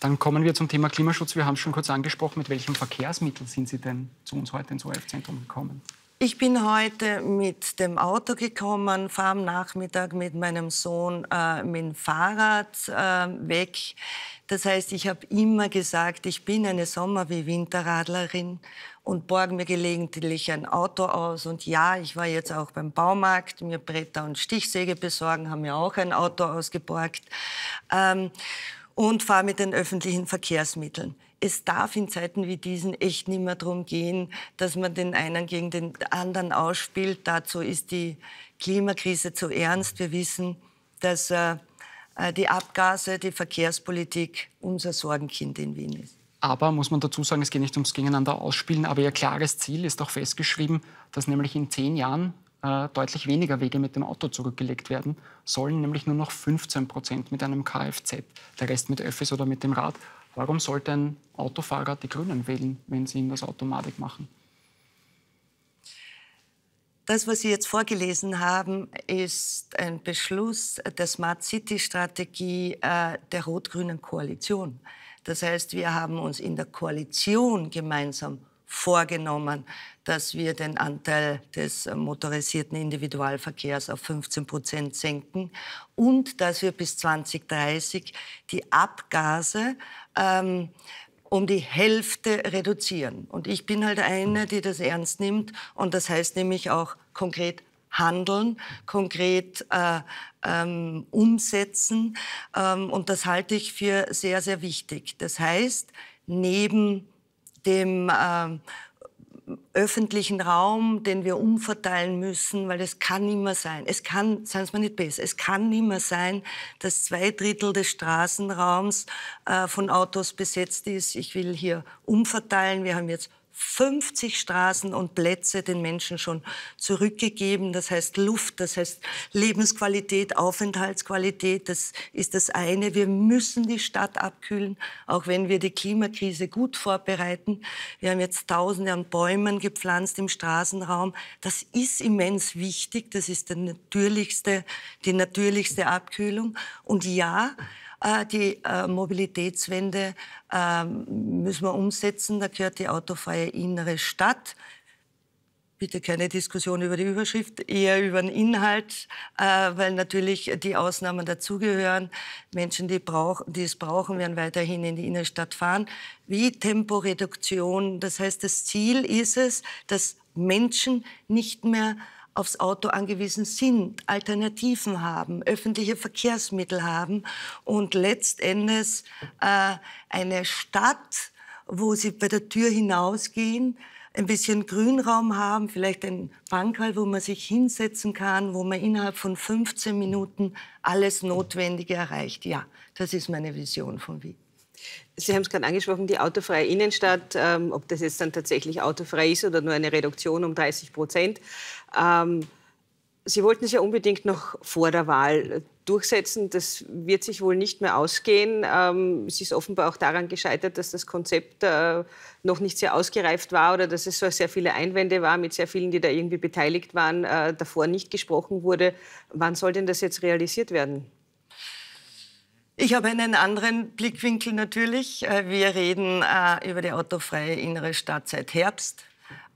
Dann kommen wir zum Thema Klimaschutz. Wir haben es schon kurz angesprochen. Mit welchem Verkehrsmittel sind Sie denn zu uns heute ins ORF-Zentrum gekommen? Ich bin heute mit dem Auto gekommen, fahre am Nachmittag mit meinem Sohn äh, mit dem Fahrrad äh, weg das heißt, ich habe immer gesagt, ich bin eine Sommer- wie Winterradlerin und borge mir gelegentlich ein Auto aus. Und ja, ich war jetzt auch beim Baumarkt, mir Bretter und Stichsäge besorgen, haben mir auch ein Auto ausgeborgt ähm, und fahre mit den öffentlichen Verkehrsmitteln es darf in Zeiten wie diesen echt nicht mehr darum gehen, dass man den einen gegen den anderen ausspielt. Dazu ist die Klimakrise zu ernst. Wir wissen, dass äh, äh, die Abgase, die Verkehrspolitik unser Sorgenkind in Wien ist. Aber muss man dazu sagen, es geht nicht ums Gegeneinander ausspielen, aber Ihr klares Ziel ist auch festgeschrieben, dass nämlich in zehn Jahren äh, deutlich weniger Wege mit dem Auto zurückgelegt werden sollen, nämlich nur noch 15 Prozent mit einem Kfz, der Rest mit Öffis oder mit dem Rad. Warum sollte ein Autofahrer die Grünen wählen, wenn sie ihn das Automatik machen? Das, was Sie jetzt vorgelesen haben, ist ein Beschluss der Smart City-Strategie äh, der rot-grünen Koalition. Das heißt, wir haben uns in der Koalition gemeinsam vorgenommen, dass wir den Anteil des motorisierten Individualverkehrs auf 15 Prozent senken und dass wir bis 2030 die Abgase ähm, um die Hälfte reduzieren. Und ich bin halt eine, die das ernst nimmt. Und das heißt nämlich auch konkret handeln, konkret äh, ähm, umsetzen. Ähm, und das halte ich für sehr, sehr wichtig. Das heißt, neben dem äh, öffentlichen Raum, den wir umverteilen müssen, weil es kann immer sein. Es kann, seien mal nicht besser, es kann immer sein, dass zwei Drittel des Straßenraums äh, von Autos besetzt ist. Ich will hier umverteilen. Wir haben jetzt 50 Straßen und Plätze den Menschen schon zurückgegeben. Das heißt Luft, das heißt Lebensqualität, Aufenthaltsqualität, das ist das eine. Wir müssen die Stadt abkühlen, auch wenn wir die Klimakrise gut vorbereiten. Wir haben jetzt Tausende an Bäumen gepflanzt im Straßenraum. Das ist immens wichtig. Das ist der natürlichste, die natürlichste Abkühlung. Und ja, äh, die äh, Mobilitätswende ähm, müssen wir umsetzen. Da gehört die autofreie innere Stadt bitte keine Diskussion über die Überschrift, eher über den Inhalt, äh, weil natürlich die Ausnahmen dazugehören. Menschen, die, brauch, die es brauchen, werden weiterhin in die Innenstadt fahren. Wie Temporeduktion, das heißt, das Ziel ist es, dass Menschen nicht mehr aufs Auto angewiesen sind, Alternativen haben, öffentliche Verkehrsmittel haben und letztendlich äh, eine Stadt, wo sie bei der Tür hinausgehen, ein bisschen Grünraum haben, vielleicht ein Bankhall, wo man sich hinsetzen kann, wo man innerhalb von 15 Minuten alles Notwendige erreicht. Ja, das ist meine Vision von Wien. Sie haben es gerade angesprochen, die autofreie Innenstadt, ähm, ob das jetzt dann tatsächlich autofrei ist oder nur eine Reduktion um 30 Prozent. Ähm, Sie wollten es ja unbedingt noch vor der Wahl durchsetzen. Das wird sich wohl nicht mehr ausgehen. Ähm, es ist offenbar auch daran gescheitert, dass das Konzept äh, noch nicht sehr ausgereift war oder dass es so sehr viele Einwände war mit sehr vielen, die da irgendwie beteiligt waren, äh, davor nicht gesprochen wurde. Wann soll denn das jetzt realisiert werden? Ich habe einen anderen Blickwinkel natürlich. Äh, wir reden äh, über die autofreie innere Stadt seit Herbst.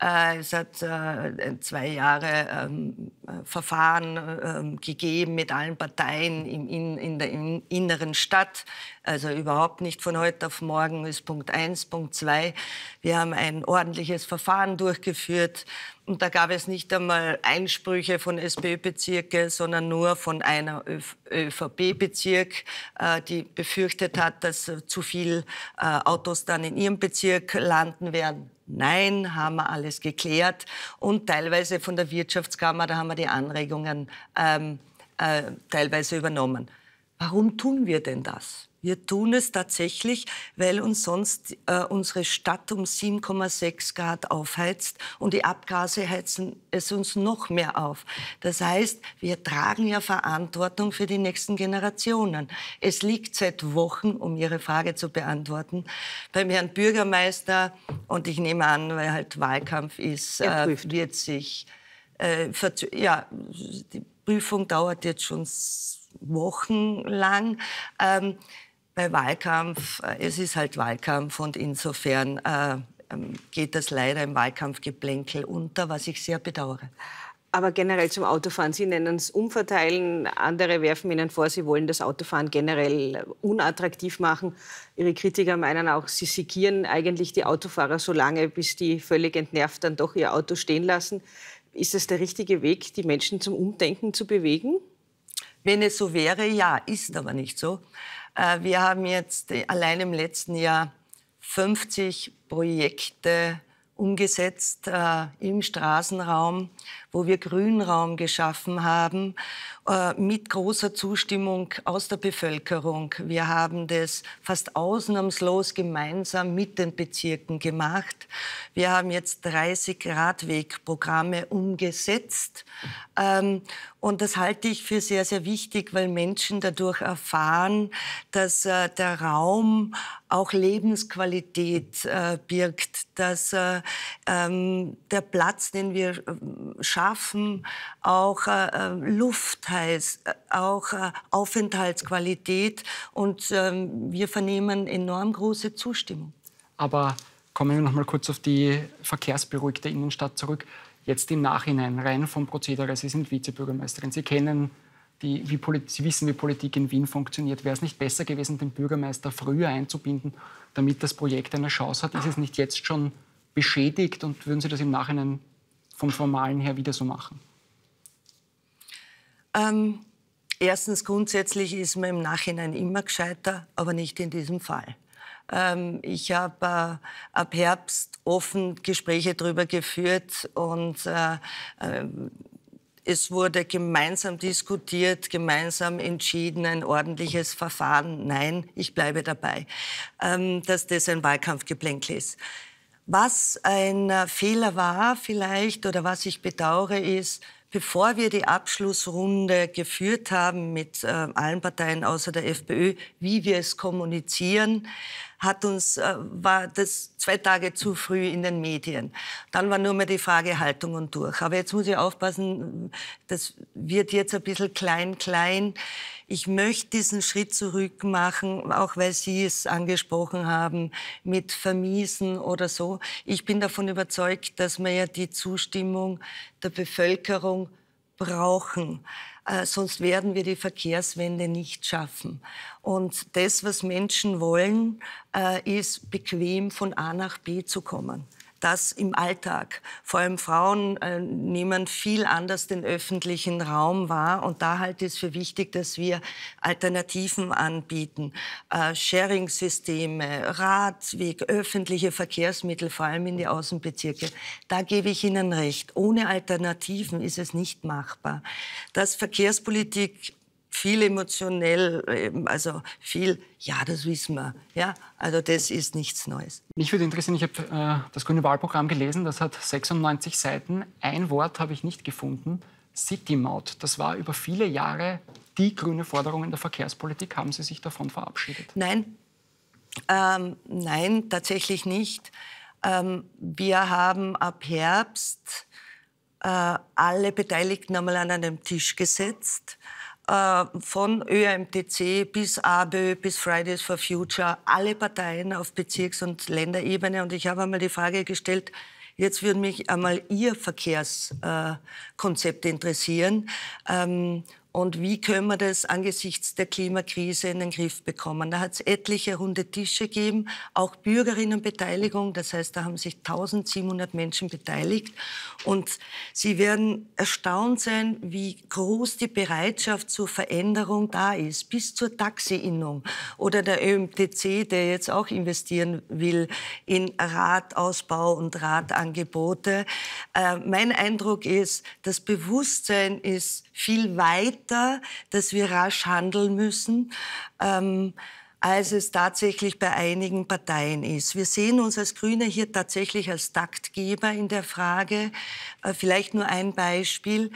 Äh, es hat äh, zwei Jahre ähm, Verfahren ähm, gegeben mit allen Parteien in, der inneren Stadt. Also überhaupt nicht von heute auf morgen ist Punkt eins, Punkt zwei. Wir haben ein ordentliches Verfahren durchgeführt. Und da gab es nicht einmal Einsprüche von SPÖ-Bezirke, sondern nur von einer ÖVP-Bezirk, äh, die befürchtet hat, dass zu viele Autos dann in ihrem Bezirk landen werden. Nein, haben wir alles geklärt. Und teilweise von der Wirtschaftskammer, da haben wir die Anregungen ähm, äh, teilweise übernommen. Warum tun wir denn das? Wir tun es tatsächlich, weil uns sonst äh, unsere Stadt um 7,6 Grad aufheizt und die Abgase heizen es uns noch mehr auf. Das heißt, wir tragen ja Verantwortung für die nächsten Generationen. Es liegt seit Wochen, um Ihre Frage zu beantworten, beim Herrn Bürgermeister und ich nehme an, weil halt Wahlkampf ist, äh, wird sich äh, ja die Prüfung dauert jetzt schon wochenlang. Ähm, bei Wahlkampf, äh, es ist halt Wahlkampf und insofern äh, ähm, geht das leider im Wahlkampfgeplänkel unter, was ich sehr bedauere. Aber generell zum Autofahren, Sie nennen es umverteilen, andere werfen Ihnen vor, Sie wollen das Autofahren generell unattraktiv machen. Ihre Kritiker meinen auch, Sie sikieren eigentlich die Autofahrer so lange, bis die völlig entnervt dann doch ihr Auto stehen lassen. Ist das der richtige Weg, die Menschen zum Umdenken zu bewegen? Wenn es so wäre, ja, ist aber nicht so. Äh, wir haben jetzt äh, allein im letzten Jahr 50 Projekte umgesetzt äh, im Straßenraum, wo wir Grünraum geschaffen haben, äh, mit großer Zustimmung aus der Bevölkerung. Wir haben das fast ausnahmslos gemeinsam mit den Bezirken gemacht. Wir haben jetzt 30 Radwegprogramme umgesetzt. Ähm, und das halte ich für sehr, sehr wichtig, weil Menschen dadurch erfahren, dass äh, der Raum auch Lebensqualität äh, birgt, dass ähm, der Platz, den wir schaffen, schaffen, auch äh, heißt, äh, äh, auch äh, Aufenthaltsqualität. Und äh, wir vernehmen enorm große Zustimmung. Aber kommen wir noch mal kurz auf die verkehrsberuhigte Innenstadt zurück. Jetzt im Nachhinein, rein vom Prozedere. Sie sind Vizebürgermeisterin. Sie kennen die, wie Sie wissen, wie Politik in Wien funktioniert. Wäre es nicht besser gewesen, den Bürgermeister früher einzubinden, damit das Projekt eine Chance hat? Ist es nicht jetzt schon beschädigt und würden Sie das im Nachhinein vom Formalen her wieder so machen? Ähm, erstens, grundsätzlich ist man im Nachhinein immer gescheiter, aber nicht in diesem Fall. Ähm, ich habe äh, ab Herbst offen Gespräche darüber geführt und äh, äh, es wurde gemeinsam diskutiert, gemeinsam entschieden, ein ordentliches Verfahren. Nein, ich bleibe dabei, ähm, dass das ein Wahlkampfgeplänkel ist. Was ein äh, Fehler war vielleicht oder was ich bedauere ist, bevor wir die Abschlussrunde geführt haben mit äh, allen Parteien außer der FPÖ, wie wir es kommunizieren, hat uns, äh, war das zwei Tage zu früh in den Medien. Dann war nur mehr die Frage Haltung und durch. Aber jetzt muss ich aufpassen, das wird jetzt ein bisschen klein, klein. Ich möchte diesen Schritt zurück machen, auch weil Sie es angesprochen haben, mit Vermiesen oder so. Ich bin davon überzeugt, dass wir ja die Zustimmung der Bevölkerung brauchen. Äh, sonst werden wir die Verkehrswende nicht schaffen. Und das, was Menschen wollen, äh, ist bequem von A nach B zu kommen das im Alltag. Vor allem Frauen äh, nehmen viel anders den öffentlichen Raum wahr und da halte ich es für wichtig, dass wir Alternativen anbieten. Äh, Sharing-Systeme, Radweg, öffentliche Verkehrsmittel, vor allem in die Außenbezirke. Da gebe ich Ihnen recht. Ohne Alternativen ist es nicht machbar. Dass Verkehrspolitik viel emotionell, ähm, also viel, ja, das wissen wir. Ja, also das ist nichts Neues. Mich würde interessieren, ich habe äh, das grüne Wahlprogramm gelesen, das hat 96 Seiten. Ein Wort habe ich nicht gefunden, City-Maut. Das war über viele Jahre die grüne Forderung in der Verkehrspolitik. Haben Sie sich davon verabschiedet? Nein, ähm, nein, tatsächlich nicht. Ähm, wir haben ab Herbst äh, alle Beteiligten einmal an einem Tisch gesetzt äh, von ÖAMTC bis ABÖ bis Fridays for Future, alle Parteien auf Bezirks- und Länderebene. Und ich habe einmal die Frage gestellt, Jetzt würde mich einmal Ihr Verkehrskonzept interessieren. Ähm, und wie können wir das angesichts der Klimakrise in den Griff bekommen? Da hat es etliche runde Tische gegeben, auch Bürgerinnenbeteiligung. Das heißt, da haben sich 1700 Menschen beteiligt. Und Sie werden erstaunt sein, wie groß die Bereitschaft zur Veränderung da ist. Bis zur Taxi-Innung oder der ÖMTC, der jetzt auch investieren will in Radausbau und Radangebote. Äh, mein Eindruck ist, das Bewusstsein ist, viel weiter, dass wir rasch handeln müssen. Ähm, als es tatsächlich bei einigen Parteien ist. Wir sehen uns als Grüne hier tatsächlich als Taktgeber in der Frage. Äh, vielleicht nur ein Beispiel.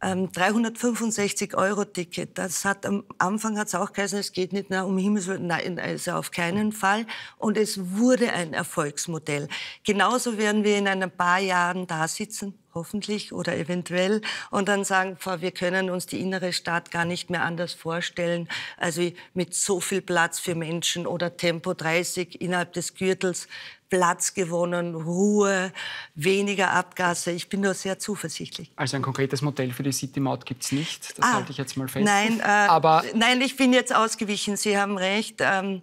365 ähm, Euro Ticket. Das hat am Anfang hat es auch geheißen, es geht nicht, na, um Himmels nein, also auf keinen mhm. Fall. Und es wurde ein Erfolgsmodell. Genauso werden wir in ein paar Jahren da sitzen hoffentlich oder eventuell und dann sagen, wir können uns die innere Stadt gar nicht mehr anders vorstellen, also mit so viel Platz für Menschen oder Tempo 30 innerhalb des Gürtels. Platz gewonnen, Ruhe, weniger Abgase. Ich bin nur sehr zuversichtlich. Also ein konkretes Modell für die City Maut gibt es nicht. Das ah, halte ich jetzt mal fest. Nein, äh, Aber nein, ich bin jetzt ausgewichen. Sie haben recht. Ähm,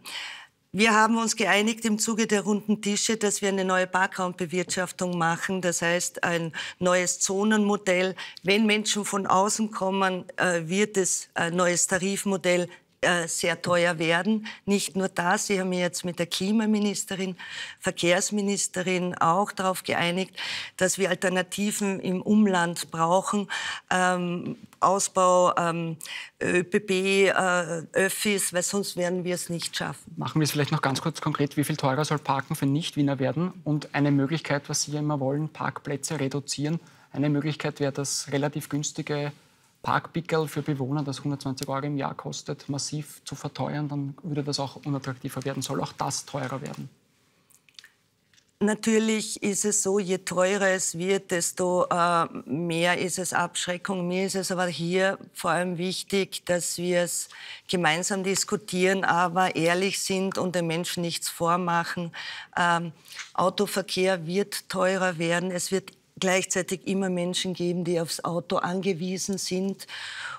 wir haben uns geeinigt im Zuge der runden Tische, dass wir eine neue Parkraumbewirtschaftung machen. Das heißt, ein neues Zonenmodell. Wenn Menschen von außen kommen, äh, wird es ein neues Tarifmodell äh, sehr teuer werden. Nicht nur das, Sie haben jetzt mit der Klimaministerin, Verkehrsministerin auch darauf geeinigt, dass wir Alternativen im Umland brauchen. Ähm, Ausbau, ähm, ÖPB, äh, Öffis, weil sonst werden wir es nicht schaffen. Machen wir es vielleicht noch ganz kurz konkret. Wie viel teurer soll Parken für Nicht-Wiener werden? Und eine Möglichkeit, was Sie ja immer wollen, Parkplätze reduzieren. Eine Möglichkeit wäre das relativ günstige Parkpickel für Bewohner, das 120 Euro im Jahr kostet, massiv zu verteuern, dann würde das auch unattraktiver werden. Soll auch das teurer werden? Natürlich ist es so, je teurer es wird, desto äh, mehr ist es Abschreckung. Mir ist es aber hier vor allem wichtig, dass wir es gemeinsam diskutieren, aber ehrlich sind und den Menschen nichts vormachen. Ähm, Autoverkehr wird teurer werden. Es wird gleichzeitig immer Menschen geben, die aufs Auto angewiesen sind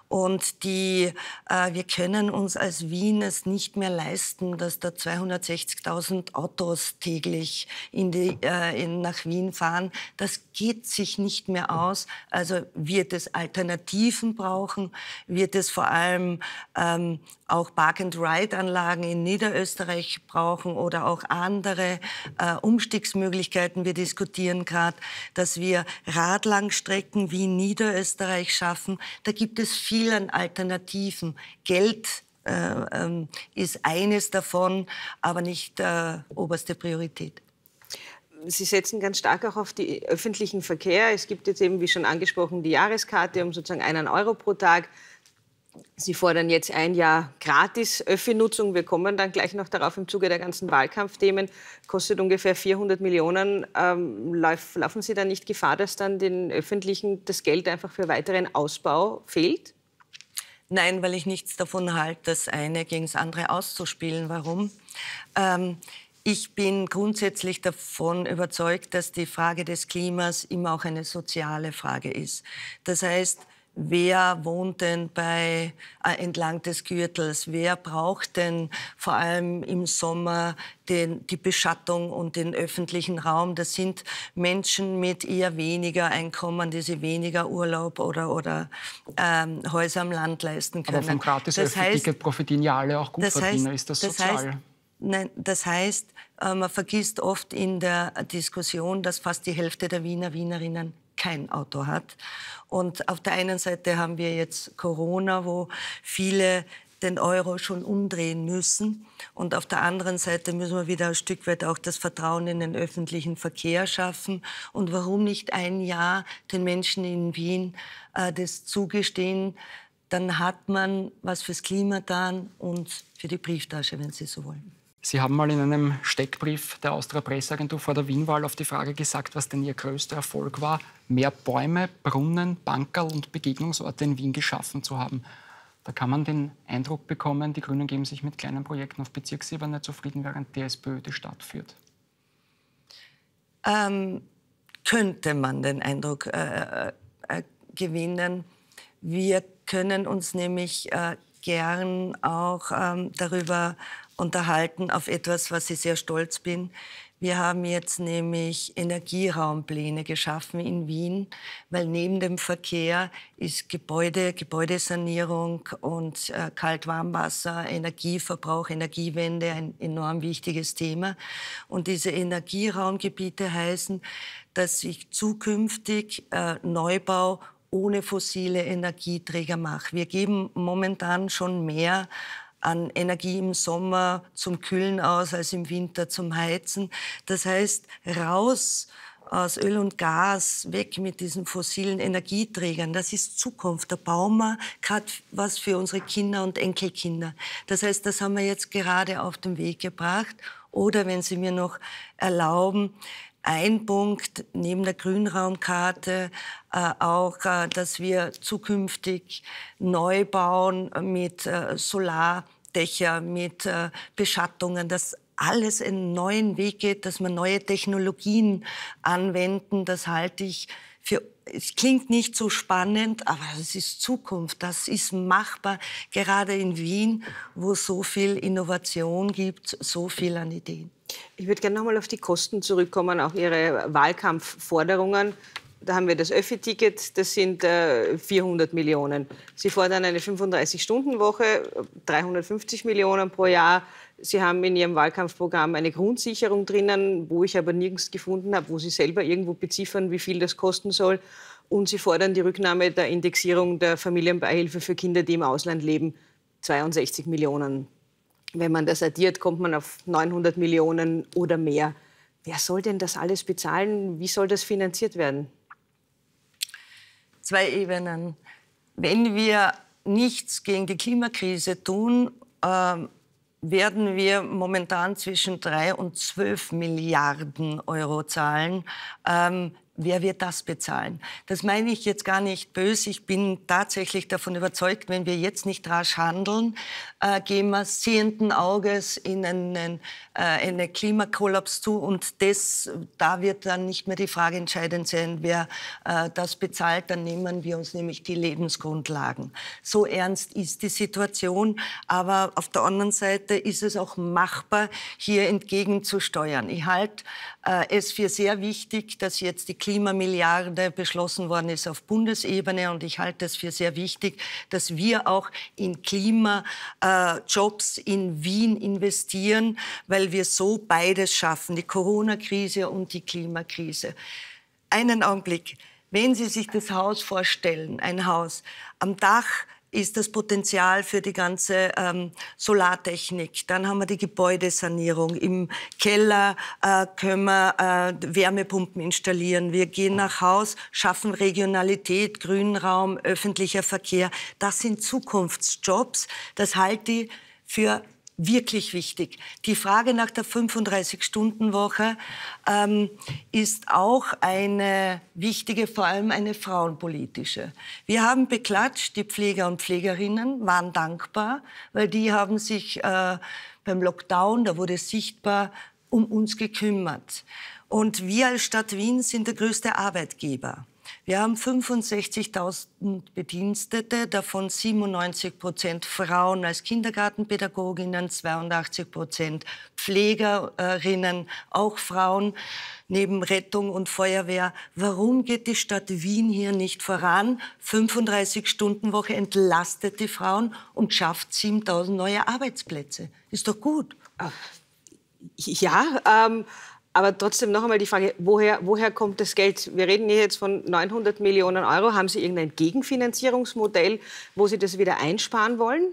und die, äh, wir können uns als Wien es nicht mehr leisten, dass da 260.000 Autos täglich in die, äh, in, nach Wien fahren. Das geht sich nicht mehr aus. Also wird es Alternativen brauchen, wird es vor allem ähm, auch Park-and-Ride-Anlagen in Niederösterreich brauchen oder auch andere äh, Umstiegsmöglichkeiten. Wir diskutieren gerade, dass wir Radlangstrecken wie in Niederösterreich schaffen. Da gibt es viel vielen Alternativen. Geld äh, ähm, ist eines davon, aber nicht äh, oberste Priorität. Sie setzen ganz stark auch auf den öffentlichen Verkehr. Es gibt jetzt eben, wie schon angesprochen, die Jahreskarte um sozusagen einen Euro pro Tag. Sie fordern jetzt ein Jahr gratis Öffi-Nutzung. Wir kommen dann gleich noch darauf im Zuge der ganzen Wahlkampfthemen. Kostet ungefähr 400 Millionen. Ähm, laufen Sie da nicht Gefahr, dass dann den Öffentlichen das Geld einfach für weiteren Ausbau fehlt? Nein, weil ich nichts davon halte, das eine gegen das andere auszuspielen. Warum? Ähm, ich bin grundsätzlich davon überzeugt, dass die Frage des Klimas immer auch eine soziale Frage ist. Das heißt, wer wohnt denn bei, äh, entlang des Gürtels, wer braucht denn vor allem im Sommer den, die Beschattung und den öffentlichen Raum. Das sind Menschen mit eher weniger Einkommen, die sich weniger Urlaub oder, oder ähm, Häuser am Land leisten können. Aber vom gratis das heißt, profitieren ja alle auch gut Gutverdiener. Ist das, das sozial? Heißt, Nein, das heißt, äh, man vergisst oft in der Diskussion, dass fast die Hälfte der Wiener Wienerinnen kein Auto hat. Und auf der einen Seite haben wir jetzt Corona, wo viele den Euro schon umdrehen müssen. Und auf der anderen Seite müssen wir wieder ein Stück weit auch das Vertrauen in den öffentlichen Verkehr schaffen. Und warum nicht ein Jahr den Menschen in Wien äh, das zugestehen? Dann hat man was fürs Klima getan und für die Brieftasche, wenn Sie so wollen. Sie haben mal in einem Steckbrief der Austria Presseagentur vor der Wienwahl auf die Frage gesagt, was denn Ihr größter Erfolg war, mehr Bäume, Brunnen, Bankerl und Begegnungsorte in Wien geschaffen zu haben. Da kann man den Eindruck bekommen, die Grünen geben sich mit kleinen Projekten auf Bezirksebene zufrieden, während die SPÖ die Stadt führt. Ähm, könnte man den Eindruck äh, äh, äh gewinnen. Wir können uns nämlich äh, gern auch ähm, darüber unterhalten auf etwas, was ich sehr stolz bin. Wir haben jetzt nämlich Energieraumpläne geschaffen in Wien, weil neben dem Verkehr ist Gebäude, Gebäudesanierung und äh, Kaltwarmwasser, Energieverbrauch, Energiewende ein enorm wichtiges Thema. Und diese Energieraumgebiete heißen, dass ich zukünftig äh, Neubau ohne fossile Energieträger mache. Wir geben momentan schon mehr an Energie im Sommer zum Kühlen aus als im Winter zum Heizen. Das heißt, raus aus Öl und Gas, weg mit diesen fossilen Energieträgern. Das ist Zukunft. Der Baumer hat was für unsere Kinder und Enkelkinder. Das heißt, das haben wir jetzt gerade auf den Weg gebracht. Oder wenn Sie mir noch erlauben, ein Punkt neben der Grünraumkarte äh, auch, äh, dass wir zukünftig neu bauen mit äh, Solardächer, mit äh, Beschattungen, dass alles einen neuen Weg geht, dass man neue Technologien anwenden. Das halte ich für es klingt nicht so spannend, aber es ist Zukunft, das ist machbar, gerade in Wien, wo es so viel Innovation gibt, so viel an Ideen. Ich würde gerne nochmal auf die Kosten zurückkommen, auch Ihre Wahlkampfforderungen da haben wir das Öffi-Ticket, das sind äh, 400 Millionen. Sie fordern eine 35-Stunden-Woche, 350 Millionen pro Jahr. Sie haben in Ihrem Wahlkampfprogramm eine Grundsicherung drinnen, wo ich aber nirgends gefunden habe, wo Sie selber irgendwo beziffern, wie viel das kosten soll. Und Sie fordern die Rücknahme der Indexierung der Familienbeihilfe für Kinder, die im Ausland leben, 62 Millionen. Wenn man das addiert, kommt man auf 900 Millionen oder mehr. Wer soll denn das alles bezahlen? Wie soll das finanziert werden? zwei Ebenen. Wenn wir nichts gegen die Klimakrise tun, ähm, werden wir momentan zwischen drei und zwölf Milliarden Euro zahlen. Ähm, Wer wird das bezahlen? Das meine ich jetzt gar nicht böse. Ich bin tatsächlich davon überzeugt, wenn wir jetzt nicht rasch handeln, äh, gehen wir sehenden Auges in einen, äh, einen Klimakollaps zu. Und das, da wird dann nicht mehr die Frage entscheidend sein, wer äh, das bezahlt. Dann nehmen wir uns nämlich die Lebensgrundlagen. So ernst ist die Situation. Aber auf der anderen Seite ist es auch machbar, hier entgegenzusteuern. Ich halte äh, es für sehr wichtig, dass jetzt die Klimamilliarde beschlossen worden ist auf Bundesebene. Und ich halte es für sehr wichtig, dass wir auch in Klimajobs in Wien investieren, weil wir so beides schaffen, die Corona-Krise und die Klimakrise. Einen Augenblick. Wenn Sie sich das Haus vorstellen, ein Haus am Dach, ist das Potenzial für die ganze ähm, Solartechnik. Dann haben wir die Gebäudesanierung. Im Keller äh, können wir äh, Wärmepumpen installieren. Wir gehen nach Haus, schaffen Regionalität, Grünraum, öffentlicher Verkehr. Das sind Zukunftsjobs. Das halte ich für wirklich wichtig. Die Frage nach der 35-Stunden-Woche ähm, ist auch eine wichtige, vor allem eine frauenpolitische. Wir haben beklatscht, die Pfleger und Pflegerinnen waren dankbar, weil die haben sich äh, beim Lockdown, da wurde sichtbar, um uns gekümmert. Und wir als Stadt Wien sind der größte Arbeitgeber. Wir haben 65.000 Bedienstete, davon 97 Prozent Frauen als Kindergartenpädagoginnen, 82 Prozent Pflegerinnen, auch Frauen neben Rettung und Feuerwehr. Warum geht die Stadt Wien hier nicht voran? 35-Stunden-Woche entlastet die Frauen und schafft 7000 neue Arbeitsplätze. Ist doch gut. Ach. Ja, ähm, aber trotzdem noch einmal die Frage, woher, woher kommt das Geld? Wir reden hier jetzt von 900 Millionen Euro. Haben Sie irgendein Gegenfinanzierungsmodell, wo Sie das wieder einsparen wollen?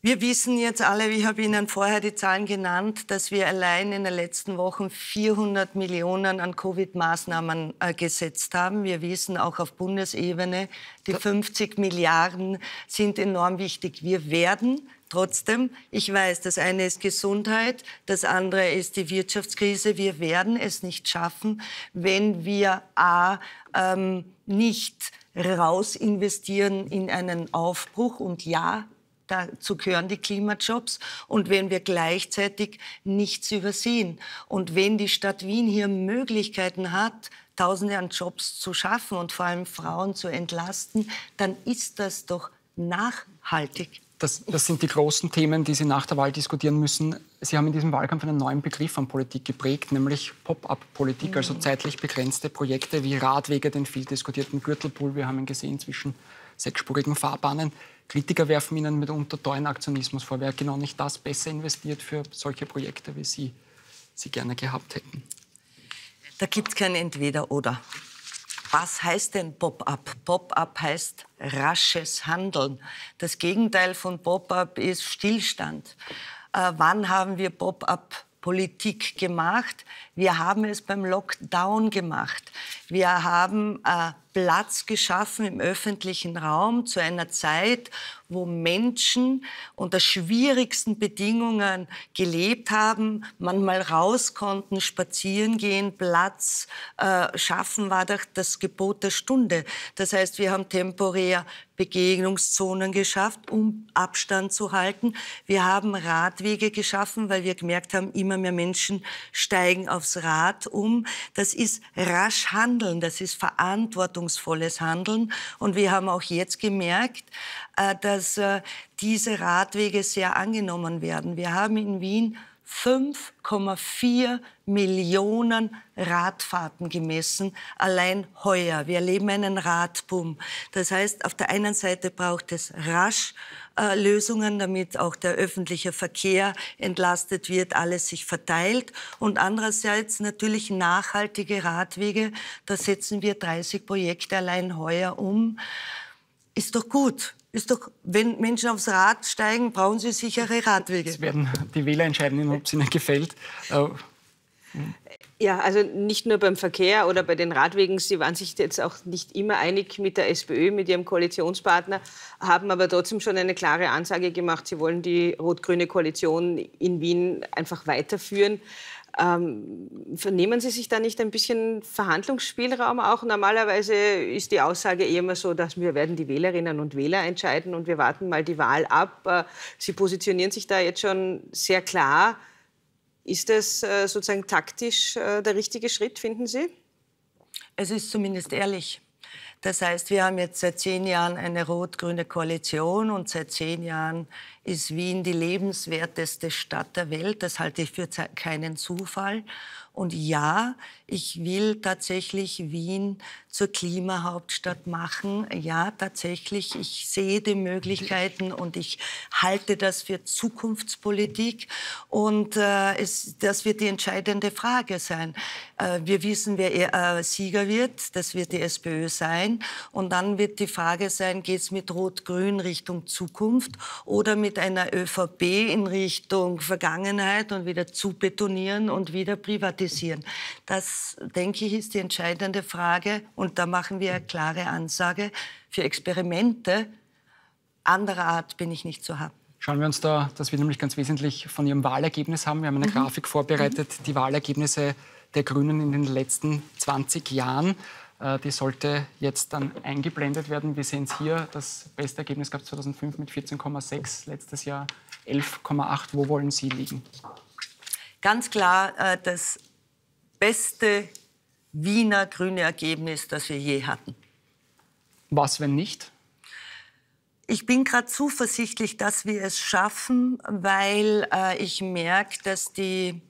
Wir wissen jetzt alle, ich habe Ihnen vorher die Zahlen genannt, dass wir allein in den letzten Wochen 400 Millionen an Covid-Maßnahmen äh, gesetzt haben. Wir wissen auch auf Bundesebene, die 50 Milliarden sind enorm wichtig. Wir werden trotzdem, ich weiß, das eine ist Gesundheit, das andere ist die Wirtschaftskrise. Wir werden es nicht schaffen, wenn wir A, ähm, nicht raus investieren in einen Aufbruch. Und ja, dazu gehören die Klimajobs und wenn wir gleichzeitig nichts übersehen und wenn die Stadt Wien hier Möglichkeiten hat, Tausende an Jobs zu schaffen und vor allem Frauen zu entlasten, dann ist das doch nachhaltig. Das, das, sind die großen Themen, die Sie nach der Wahl diskutieren müssen. Sie haben in diesem Wahlkampf einen neuen Begriff an Politik geprägt, nämlich Pop-up-Politik, also mhm. also zeitlich begrenzte Projekte wie Radwege, den viel diskutierten Gürtelpool. Wir haben ihn gesehen zwischen sechsspurigen Fahrbahnen. Kritiker werfen Ihnen mitunter teuren Aktionismus vor. Wäre genau nicht das besser investiert für solche Projekte, wie Sie sie gerne gehabt hätten? Da gibt es kein Entweder-Oder. Was heißt denn Pop-up? Pop-up heißt rasches Handeln. Das Gegenteil von Pop-up ist Stillstand. Äh, wann haben wir Pop-up Politik gemacht? Wir haben es beim Lockdown gemacht. Wir haben äh, Platz geschaffen im öffentlichen Raum zu einer Zeit, wo Menschen unter schwierigsten Bedingungen gelebt haben, manchmal raus konnten, spazieren gehen, Platz äh, schaffen war doch das Gebot der Stunde. Das heißt, wir haben temporär Begegnungszonen geschafft, um Abstand zu halten. Wir haben Radwege geschaffen, weil wir gemerkt haben, immer mehr Menschen steigen aufs Rad um. Das ist rasch handeln, das ist Verantwortung verantwortungsvolles Handeln. Und wir haben auch jetzt gemerkt, äh, dass äh, diese Radwege sehr angenommen werden. Wir haben in Wien 5,4 Millionen Radfahrten gemessen, allein heuer. Wir erleben einen Radboom. Das heißt, auf der einen Seite braucht es rasch äh, Lösungen, damit auch der öffentliche Verkehr entlastet wird, alles sich verteilt. Und andererseits natürlich nachhaltige Radwege. Da setzen wir 30 Projekte allein heuer um. Ist doch gut. Ist doch, wenn Menschen aufs Rad steigen, brauchen sie sichere Radwege. Das werden die Wähler entscheiden, ob es ihnen gefällt. Äh, äh, ja, also nicht nur beim Verkehr oder bei den Radwegen. Sie waren sich jetzt auch nicht immer einig mit der SPÖ, mit ihrem Koalitionspartner, haben aber trotzdem schon eine klare Ansage gemacht. Sie wollen die rot-grüne Koalition in Wien einfach weiterführen. Ähm, vernehmen Sie sich da nicht ein bisschen Verhandlungsspielraum auch? Normalerweise ist die Aussage eh immer so, dass wir werden die Wählerinnen und Wähler entscheiden und wir warten mal die Wahl ab. Äh, sie positionieren sich da jetzt schon sehr klar. Ist das äh, sozusagen taktisch äh, der richtige Schritt, finden Sie? Es ist zumindest ehrlich. Das heißt, wir haben jetzt seit zehn Jahren eine rot-grüne Koalition und seit zehn Jahren ist Wien die lebenswerteste Stadt der Welt. Das halte ich für keinen Zufall. Und ja, ich will tatsächlich Wien zur Klimahauptstadt machen. Ja, tatsächlich, ich sehe die Möglichkeiten und ich halte das für Zukunftspolitik. Und äh, es, das wird die entscheidende Frage sein. Äh, wir wissen, wer äh, Sieger wird. Das wird die SPÖ sein. Und dann wird die Frage sein, geht es mit Rot-Grün Richtung Zukunft oder mit einer ÖVP in Richtung Vergangenheit und wieder zu betonieren und wieder privatisieren realisieren? Das, denke ich, ist die entscheidende Frage. Und da machen wir eine klare Ansage. Für Experimente anderer Art bin ich nicht zu haben. Schauen wir uns da, dass wir nämlich ganz wesentlich von Ihrem Wahlergebnis haben. Wir haben eine mhm. Grafik vorbereitet, die Wahlergebnisse der Grünen in den letzten 20 Jahren. Äh, die sollte jetzt dann eingeblendet werden. Wir sehen es hier. Das beste Ergebnis gab es 2005 mit 14,6, letztes Jahr 11,8. Wo wollen Sie liegen? Ganz klar, äh, das beste Wiener grüne Ergebnis, das wir je hatten. Was, wenn nicht? Ich bin gerade zuversichtlich, dass wir es schaffen, weil äh, ich merke, dass die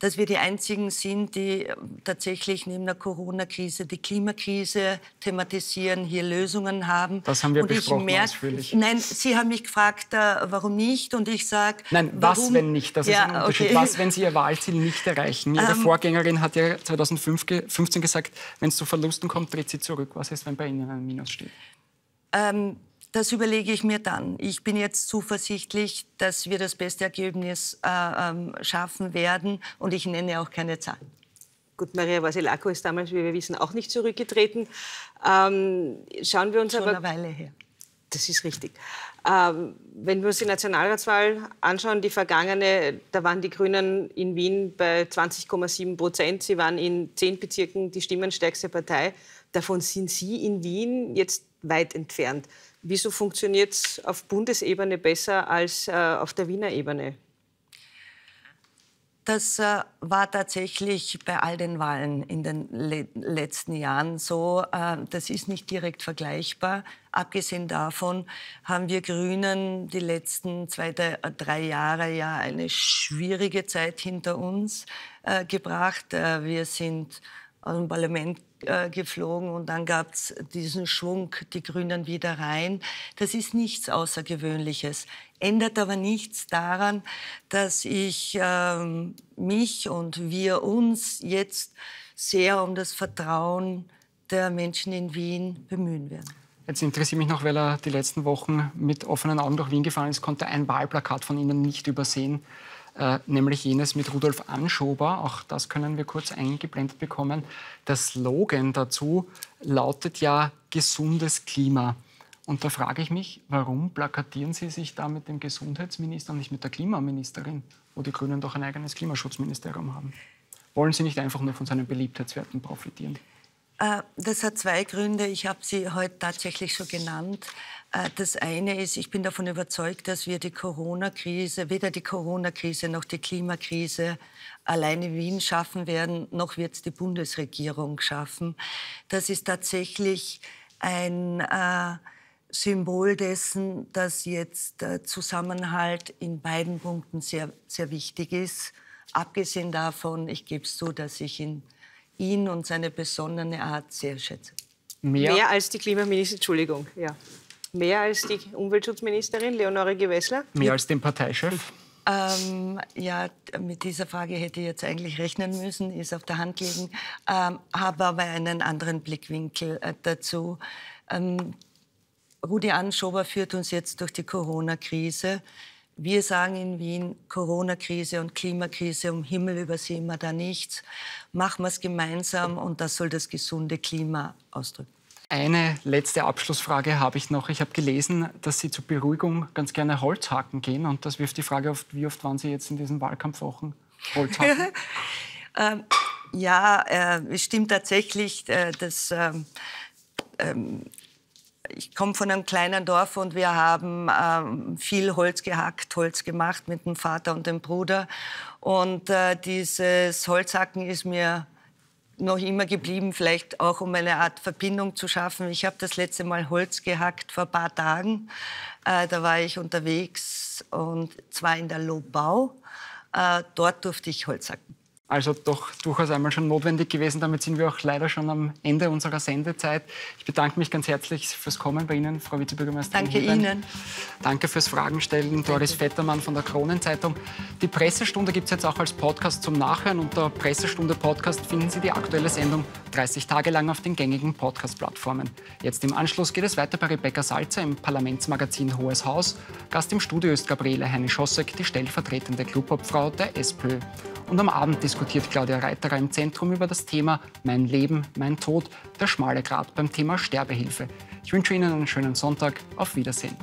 dass wir die Einzigen sind, die äh, tatsächlich neben der Corona-Krise die Klimakrise thematisieren, hier Lösungen haben. Das haben wir und besprochen ich merk, ausführlich. Nein, Sie haben mich gefragt, äh, warum nicht? Und ich sage... Nein, warum? was, wenn nicht? Das ja, ist ein Unterschied. Okay. Was, wenn Sie Ihr Wahlziel nicht erreichen? Ihre ähm, Vorgängerin hat ja 2015 gesagt, wenn es zu Verlusten kommt, dreht sie zurück. Was ist, wenn bei Ihnen ein Minus steht? Ähm, das überlege ich mir dann. Ich bin jetzt zuversichtlich, dass wir das beste Ergebnis äh, ähm, schaffen werden und ich nenne auch keine Zahl. Gut, Maria Vasilako ist damals, wie wir wissen, auch nicht zurückgetreten. Ähm, schauen wir uns Schon aber. Schon eine Weile her. Das ist richtig. Ähm, wenn wir uns die Nationalratswahl anschauen, die vergangene, da waren die Grünen in Wien bei 20,7 Prozent. Sie waren in zehn Bezirken die stimmenstärkste Partei. Davon sind Sie in Wien jetzt weit entfernt. Wieso funktioniert es auf Bundesebene besser als äh, auf der Wiener Ebene? Das äh, war tatsächlich bei all den Wahlen in den le letzten Jahren so. Äh, das ist nicht direkt vergleichbar. Abgesehen davon haben wir Grünen die letzten zwei, drei äh, Jahre ja eine schwierige Zeit hinter uns äh, gebracht. Äh, wir sind aus dem Parlament äh, geflogen und dann gab es diesen Schwung, die Grünen wieder rein. Das ist nichts Außergewöhnliches, ändert aber nichts daran, dass ich ähm, mich und wir uns jetzt sehr um das Vertrauen der Menschen in Wien bemühen werden. Jetzt interessiert mich noch, weil er die letzten Wochen mit offenen Augen durch Wien gefahren ist, konnte ein Wahlplakat von Ihnen nicht übersehen. Äh, nämlich jenes mit Rudolf Anschober, auch das können wir kurz eingeblendet bekommen. Der Slogan dazu lautet ja gesundes Klima. Und da frage ich mich, warum plakatieren Sie sich da mit dem Gesundheitsminister und nicht mit der Klimaministerin, wo die Grünen doch ein eigenes Klimaschutzministerium haben? Wollen Sie nicht einfach nur von seinen Beliebtheitswerten profitieren? Äh, das hat zwei Gründe. Ich habe sie heute tatsächlich so genannt. Äh, das eine ist, ich bin davon überzeugt, dass wir die Corona-Krise, weder die Corona-Krise noch die Klimakrise alleine Wien schaffen werden, noch wird es die Bundesregierung schaffen. Das ist tatsächlich ein äh, Symbol dessen, dass jetzt Zusammenhalt in beiden Punkten sehr, sehr wichtig ist. Abgesehen davon, ich gebe es zu, dass ich in ihn und seine besonnene Art sehr schätze. Mehr, Mehr als die Klimaministerin, Entschuldigung, ja. Mehr als die Umweltschutzministerin Leonore Gewessler? Mehr als den Parteichef? Ähm, ja, mit dieser Frage hätte ich jetzt eigentlich rechnen müssen, ist auf der Hand liegen, ähm, habe aber einen anderen Blickwinkel äh, dazu. Ähm, Rudi Anschober führt uns jetzt durch die Corona-Krise. Wir sagen in Wien, Corona-Krise und Klimakrise, um Himmel übersehen wir da nichts. Machen wir es gemeinsam und das soll das gesunde Klima ausdrücken. Eine letzte Abschlussfrage habe ich noch. Ich habe gelesen, dass Sie zur Beruhigung ganz gerne Holzhaken gehen und das wirft die Frage auf, wie oft waren Sie jetzt in diesen Wahlkampfwochen Holzhaken? ähm, ja, äh, es stimmt tatsächlich, äh, dass... ähm, ähm ich komme von einem kleinen Dorf und wir haben ähm, viel Holz gehackt, Holz gemacht mit dem Vater und dem Bruder. Und äh, dieses Holzhacken ist mir noch immer geblieben, vielleicht auch um eine Art Verbindung zu schaffen. Ich habe das letzte Mal Holz gehackt vor ein paar Tagen. Äh, da war ich unterwegs und zwar in der Lobau. Äh, dort durfte ich Holz hacken. Also doch durchaus einmal schon notwendig gewesen. Damit sind wir auch leider schon am Ende unserer Sendezeit. Ich bedanke mich ganz herzlich fürs Kommen bei Ihnen, Frau Vizebürgermeisterin. Danke Hilbein. Ihnen. Danke fürs Fragenstellen, Doris Vettermann von der Kronenzeitung. Die Pressestunde gibt es jetzt auch als Podcast zum Nachhören. Unter Pressestunde Podcast finden Sie die aktuelle Sendung 30 Tage lang auf den gängigen Podcast-Plattformen. Jetzt im Anschluss geht es weiter bei Rebecca Salzer im Parlamentsmagazin Hohes Haus. Gast im Studio ist Gabriele Heine-Schossek, die stellvertretende Klubobfrau der SPÖ. Und am Abend diskutieren diskutiert Claudia Reiterer im Zentrum über das Thema Mein Leben, mein Tod, der schmale Grad beim Thema Sterbehilfe. Ich wünsche Ihnen einen schönen Sonntag. Auf Wiedersehen.